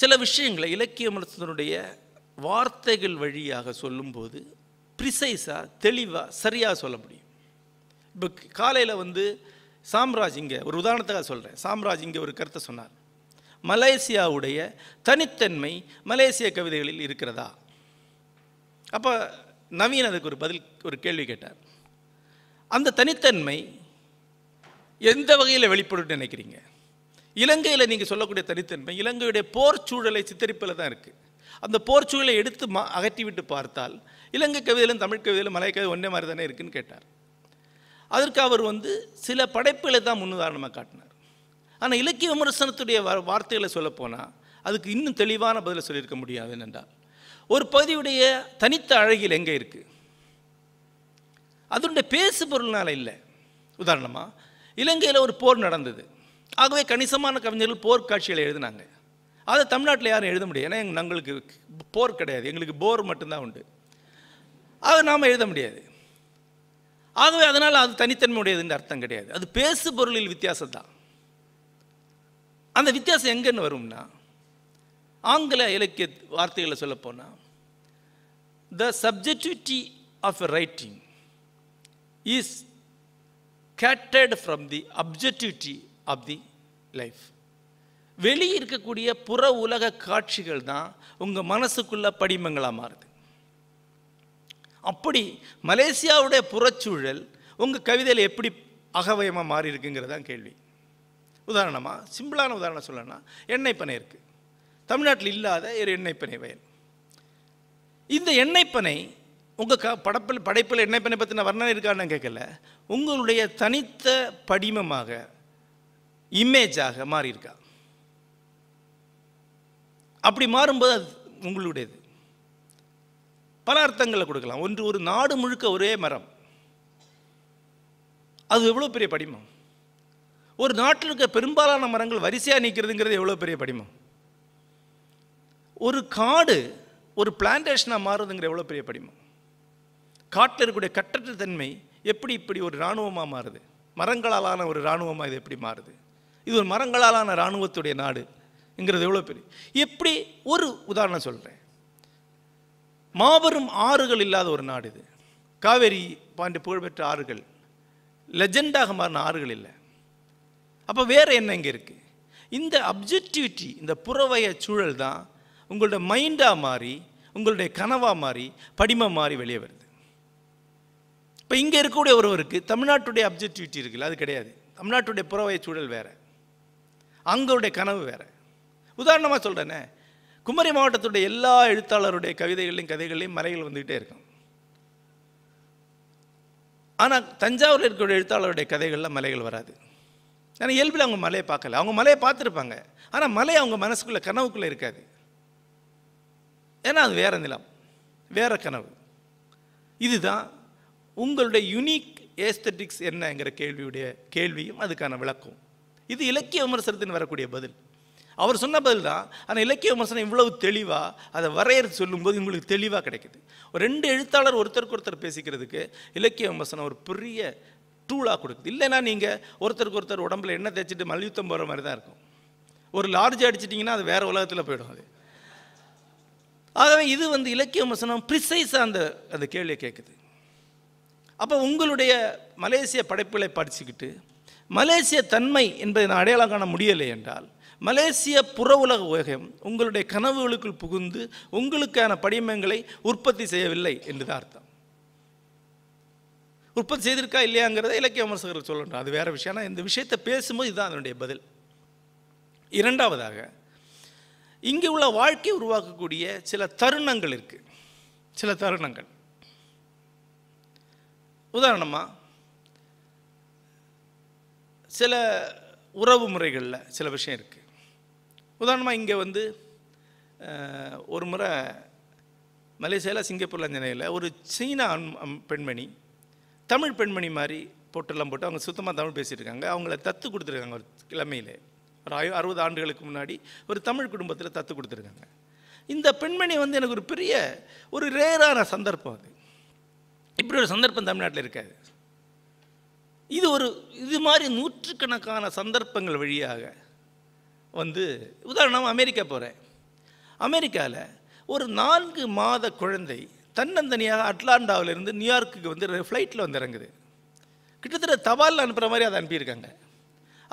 சில விஷயங்களை இலக்கியமரசனுடைய வார்த்தைகள் வழியாக சொல்லும்போது ப்ரிசைஸாக தெளிவாக சரியாக சொல்ல முடியும் இப்போ காலையில் வந்து சாம்ராஜ் இங்கே ஒரு உதாரணத்துக்காக சொல்கிறேன் சாம்ராஜ் இங்கே ஒரு கருத்தை சொன்னார் மலேசியாவுடைய தனித்தன்மை மலேசிய கவிதைகளில் இருக்கிறதா அப்போ நவீன் அதுக்கு ஒரு பதில் ஒரு கேள்வி கேட்டார் அந்த தனித்தன்மை எந்த வகையில் வெளிப்படும் நினைக்கிறீங்க இலங்கையில் நீங்கள் சொல்லக்கூடிய தனித்தன்மை இலங்கையுடைய போர் சூழலை சித்தரிப்பில் தான் இருக்குது அந்த போர் சூழலை எடுத்து மா அகற்றிவிட்டு பார்த்தால் இலங்கை கவிதையிலும் தமிழ் கவிதையிலும் மலை கவிதை ஒன்றே மாதிரி தானே இருக்குன்னு கேட்டார் அதற்கு அவர் வந்து சில படைப்புகளை தான் முன்னுதாரணமாக காட்டினார் ஆனால் இலக்கிய விமர்சனத்துடைய வ வார்த்தைகளை சொல்லப்போனால் அதுக்கு இன்னும் தெளிவான பதிலை சொல்லியிருக்க முடியாது என்றால் ஒரு பகுதியுடைய தனித்த அழகில் எங்கே இருக்குது அதனுடைய பேசு பொருள்னால் இல்லை உதாரணமாக இலங்கையில் ஒரு போர் நடந்தது ஆகவே கணிசமான கவிஞர்கள் போர்க்காட்சிகளை எழுதினாங்க அதை தமிழ்நாட்டில் யாரும் எழுத முடியாது ஏன்னா எங்களுக்கு போர் கிடையாது எங்களுக்கு போர் மட்டும்தான் உண்டு அதை நாம் எழுத முடியாது ஆகவே அதனால் அது தனித்தன்மை உடையதுன்ற அர்த்தம் கிடையாது அது பேசு பொருளில் வித்தியாசம் தான் அந்த வித்தியாசம் எங்கேன்னு வரும்னா ஆங்கில இலக்கிய வார்த்தைகளை சொல்லப்போனால் the subjectivity of writing is gated from the objectivity of the life வெளியே இருக்கக்கூடிய புற உலக காட்சிகள் தான் உங்கள் மனசுக்குள்ள படிமங்களாக மாறுது அப்படி மலேசியாவுடைய புறச்சூழல் உங்கள் கவிதையில் எப்படி அகவயமாக மாறி இருக்குங்கிறதான் கேள்வி உதாரணமாக சிம்பிளான உதாரணம் சொல்லணும்னா எண்ணெய் பனை இருக்குது தமிழ்நாட்டில் இல்லாத ஒரு எண்ணெய் பனை வயல் இந்த எண்ணெய் பனை உங்கள் க படப்பில் படைப்பில் எண்ணெய் பனை பற்றின வர்ணனை இருக்கான்னு கேட்கல உங்களுடைய தனித்த படிமமாக இமேஜாக மாறியிருக்கா அப்படி மாறும்போது அது உங்களுடையது பல அர்த்தங்களை கொடுக்கலாம் ஒன்று ஒரு நாடு முழுக்க ஒரே மரம் அது எவ்வளோ பெரிய படிமம் ஒரு நாட்டில் இருக்க பெரும்பாலான மரங்கள் வரிசையாக நிற்கிறதுங்கிறது எவ்வளோ பெரிய படிமம் ஒரு காடு ஒரு பிளான்டேஷனாக மாறுதுங்கிற எவ்வளோ பெரிய படிமம் காட்டில் இருக்கக்கூடிய கட்டற்ற தன்மை எப்படி இப்படி ஒரு இராணுவமாக மாறுது மரங்களாலான ஒரு இராணுவமாக இது எப்படி மாறுது இது ஒரு மரங்களாலான இராணுவத்துடைய நாடுங்கிறது எவ்வளோ பெரிய எப்படி ஒரு உதாரணம் சொல்கிறேன் மாபெரும் ஆறுகள் இல்லாத ஒரு நாடு இது காவேரி பாண்டி புகழ்பெற்ற ஆறுகள் லெஜெண்டாக மாறின ஆறுகள் இல்லை அப்போ வேறு என்ன இங்கே இருக்குது இந்த அப்ஜெக்டிவிட்டி இந்த புறவய சூழல் தான் உங்களோட மைண்டாக மாறி உங்களுடைய கனவாக மாறி படிமம் மாறி வெளியே வருது இப்போ இங்கே இருக்கக்கூடிய ஒருவருக்கு தமிழ்நாட்டுடைய அப்ஜெக்டிவிட்டி இருக்குல்ல அது கிடையாது தமிழ்நாட்டுடைய புறவய சூழல் வேறு அங்களுடைய கனவு வேறு உதாரணமாக சொல்கிறேனே குமரி மாவட்டத்துடைய எல்லா எழுத்தாளருடைய கவிதைகளையும் கதைகளையும் மலைகள் வந்துக்கிட்டே இருக்கும் ஆனால் தஞ்சாவூரில் இருக்கக்கூடிய எழுத்தாளருடைய கதைகளில் மலைகள் வராது ஏன்னா இயல்பில் அவங்க மலையை பார்க்கல அவங்க மலையை பார்த்துருப்பாங்க ஆனால் மலை அவங்க மனசுக்குள்ளே கனவுக்குள்ளே இருக்காது ஏன்னா அது வேறு நிலம் வேறு கனவு இதுதான் உங்களுடைய யுனிக் ஏஸ்தட்டிக்ஸ் என்னங்கிற கேள்வியுடைய கேள்வியும் அதுக்கான விளக்கம் இது இலக்கிய விமர்சனத்தின் வரக்கூடிய பதில் அவர் சொன்ன பதில் தான் ஆனால் இலக்கிய விமர்சனம் இவ்வளவு தெளிவாக அதை வரையறு சொல்லும்போது உங்களுக்கு தெளிவாக கிடைக்குது ஒரு ரெண்டு எழுத்தாளர் ஒருத்தருக்கு ஒருத்தர் பேசிக்கிறதுக்கு இலக்கிய விமர்சனம் ஒரு பெரிய டூலாக கொடுக்குது இல்லைன்னா நீங்கள் ஒருத்தருக்கு ஒருத்தர் உடம்புல எண்ணெய் தேய்ச்சிட்டு மல்யுத்தம் போகிற மாதிரி தான் இருக்கும் ஒரு லார்ஜ் அடிச்சிட்டிங்கன்னா அது வேறு உலகத்தில் போயிடும் அது ஆகவே இது வந்து இலக்கிய விமர்சனம் ப்ரிசைஸாக அந்த அந்த கேள்வியை கேட்குது அப்போ உங்களுடைய மலேசிய படைப்புகளை படிச்சுக்கிட்டு மலேசிய தன்மை என்பதை நான் அடையாளம் காண முடியலை என்றால் மலேசிய புற உலக உலகம் உங்களுடைய கனவுகளுக்குள் புகுந்து உங்களுக்கான படிமங்களை உற்பத்தி செய்யவில்லை என்றுதான் அர்த்தம் உற்பத்தி செய்திருக்கா இல்லையாங்கிறத இலக்கிய விமர்சகர்கள் சொல்லணும் அது வேறு விஷயம் ஆனால் இந்த விஷயத்தை பேசும்போது இதுதான் அதனுடைய பதில் இரண்டாவதாக இங்கே உள்ள வாழ்க்கை உருவாக்கக்கூடிய சில தருணங்கள் இருக்குது சில தருணங்கள் உதாரணமாக சில உறவு முறைகளில் சில விஷயம் இருக்குது உதாரணமாக இங்கே வந்து ஒரு முறை மலேசியாவில் சிங்கப்பூரில் சென்னையில் ஒரு சீனா பெண்மணி தமிழ் பெண்மணி மாதிரி போட்டெல்லாம் போட்டு அவங்க சுத்தமாக தமிழ் பேசியிருக்காங்க அவங்கள தத்து கொடுத்துருக்காங்க ஒரு கிழமையில் ஒரு அறுபது ஆண்டுகளுக்கு முன்னாடி ஒரு தமிழ் குடும்பத்தில் தத்து கொடுத்துருக்காங்க இந்த பெண்மணி வந்து எனக்கு ஒரு பெரிய ஒரு ரேரான சந்தர்ப்பம் அது இப்படி ஒரு சந்தர்ப்பம் தமிழ்நாட்டில் இருக்காது இது ஒரு இது மாதிரி நூற்றுக்கணக்கான சந்தர்ப்பங்கள் வழியாக வந்து உதாரணம் அமெரிக்கா போகிறேன் அமெரிக்காவில் ஒரு நான்கு மாத குழந்தை தன்னந்தனியாக அட்லாண்டாவிலிருந்து நியூயார்க்குக்கு வந்து ஃப்ளைட்டில் வந்து இறங்குது கிட்டத்தட்ட தபால் அனுப்புகிற மாதிரி அதை அனுப்பியிருக்காங்க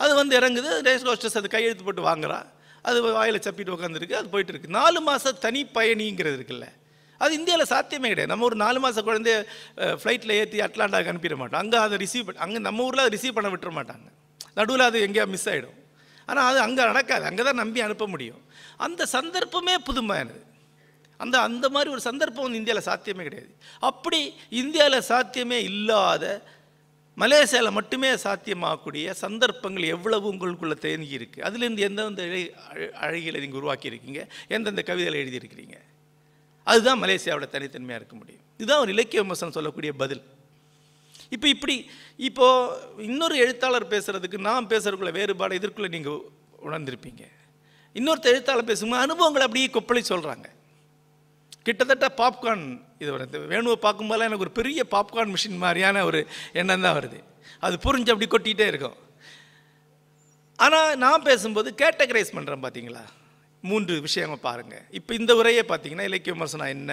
அது வந்து இறங்குது ரேஸ் ஹோஸ்டர்ஸ் அது கையெழுத்து போட்டு வாங்குறா அது வாயில் சப்பிட்டு உட்காந்துருக்கு அது போயிட்டு இருக்கு நாலு மாதம் தனி பயணிங்கிறது இருக்குல்ல அது இந்தியாவில் சாத்தியமே கிடையாது நம்ம ஒரு நாலு மாத குழந்தைய ஃப்ளைட்டில் ஏற்றி அட்லாண்டாக்கு அனுப்பிட மாட்டோம் அங்கே அதை ரிசீவ் பண்ண அங்கே நம்ம ஊரில் அதை ரிசீவ் பண்ண விட்டுற மாட்டாங்க நடுவில் அது எங்கேயா மிஸ் ஆகிடும் ஆனால் அது அங்கே நடக்காது அங்கே தான் நம்பி அனுப்ப முடியும் அந்த சந்தர்ப்பமே புதுமையானது அந்த அந்த மாதிரி ஒரு சந்தர்ப்பம் வந்து இந்தியாவில் சாத்தியமே கிடையாது அப்படி இந்தியாவில் சாத்தியமே இல்லாத மலேசியாவில் மட்டுமே சாத்தியமாகக்கூடிய சந்தர்ப்பங்கள் எவ்வளவு உங்களுக்குள்ள தேங்கி இருக்குது அதுலேருந்து எந்தெந்த அழகியில் நீங்கள் உருவாக்கியிருக்கீங்க எந்தெந்த கவிதையில் எழுதியிருக்கிறீங்க அதுதான் மலேசியாவோட தனித்தன்மையாக இருக்க முடியும் இதுதான் ஒரு இலக்கிய விமர்சனம் சொல்லக்கூடிய பதில் இப்போ இப்படி இப்போது இன்னொரு எழுத்தாளர் பேசுகிறதுக்கு நான் பேசுகிறதுக்குள்ள வேறுபாடு இதற்குள்ளே நீங்கள் உணர்ந்திருப்பீங்க இன்னொருத்த எழுத்தாளர் பேசும்போது அனுபவங்களை அப்படியே கொப்பளி சொல்கிறாங்க கிட்டத்தட்ட பாப்கார்ன் இது வருது வேணுவை பார்க்கும்போதெல்லாம் எனக்கு ஒரு பெரிய பாப்கார்ன் மிஷின் மாதிரியான ஒரு எண்ணம் தான் வருது அது புரிஞ்சு அப்படி கொட்டிகிட்டே இருக்கும் ஆனால் நான் பேசும்போது கேட்டகரைஸ் பண்ணுறேன் பார்த்தீங்களா மூன்று விஷயங்கள் பாருங்கள் இப்போ இந்த உரையை பார்த்தீங்கன்னா இலக்கிய விமர்சனம் என்ன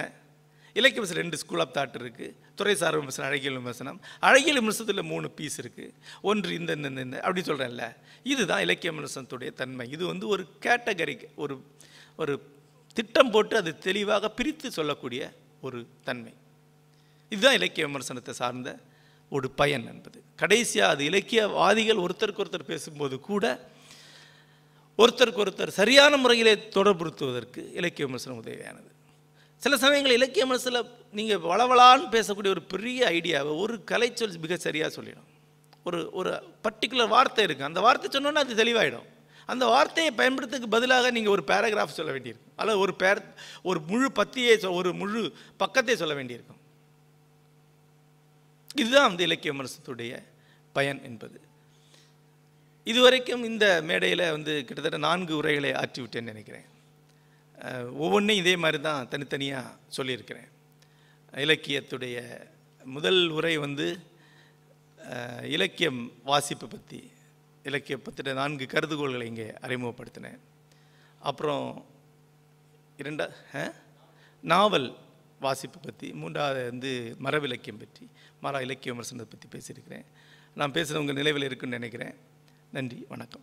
இலக்கிய விமர்சனம் ரெண்டு ஸ்கூல் ஆஃப் தாட் இருக்குது துறைசார் விமர்சனம் அழகியல் விமர்சனம் அழகியல் விமர்சனத்தில் மூணு பீஸ் இருக்குது ஒன்று இந்த இந்த இந்த அப்படி சொல்கிறேன்ல இதுதான் இலக்கிய விமர்சனத்துடைய தன்மை இது வந்து ஒரு கேட்டகரி ஒரு ஒரு திட்டம் போட்டு அது தெளிவாக பிரித்து சொல்லக்கூடிய ஒரு தன்மை இதுதான் இலக்கிய விமர்சனத்தை சார்ந்த ஒரு பயன் என்பது கடைசியாக அது இலக்கியவாதிகள் ஒருத்தருக்கு ஒருத்தர் பேசும்போது கூட ஒருத்தருக்கு ஒருத்தர் சரியான முறையிலே தொடர்புறுத்துவதற்கு இலக்கிய விமர்சனம் உதவியானது சில சமயங்கள் இலக்கிய விமர்சனம் நீங்கள் வளவளான்னு பேசக்கூடிய ஒரு பெரிய ஐடியாவை ஒரு கலைச்சொல் மிக சரியாக சொல்லிடும் ஒரு ஒரு பர்டிகுலர் வார்த்தை இருக்குது அந்த வார்த்தை சொன்னோன்னா அது தெளிவாகிடும் அந்த வார்த்தையை பயன்படுத்துறதுக்கு பதிலாக நீங்கள் ஒரு பேராகிராஃப் சொல்ல வேண்டியிருக்கும் அல்லது ஒரு பேர ஒரு முழு பத்தியே ஒரு முழு பக்கத்தை சொல்ல வேண்டியிருக்கும் இதுதான் வந்து இலக்கிய விமர்சனத்துடைய பயன் என்பது இதுவரைக்கும் இந்த மேடையில் வந்து கிட்டத்தட்ட நான்கு உரைகளை ஆற்றிவிட்டேன்னு நினைக்கிறேன் ஒவ்வொன்றையும் இதே மாதிரி தான் தனித்தனியாக சொல்லியிருக்கிறேன் இலக்கியத்துடைய முதல் உரை வந்து இலக்கியம் வாசிப்பு பற்றி இலக்கிய பற்றின நான்கு கருதுகோள்களை இங்கே அறிமுகப்படுத்தினேன் அப்புறம் இரண்டா நாவல் வாசிப்பு பற்றி மூன்றாவது வந்து மரவிலக்கியம் பற்றி மர இலக்கிய விமர்சனத்தை பற்றி பேசியிருக்கிறேன் நான் பேசுகிறவங்க நிலைவில் இருக்குன்னு நினைக்கிறேன் நன்றி வணக்கம்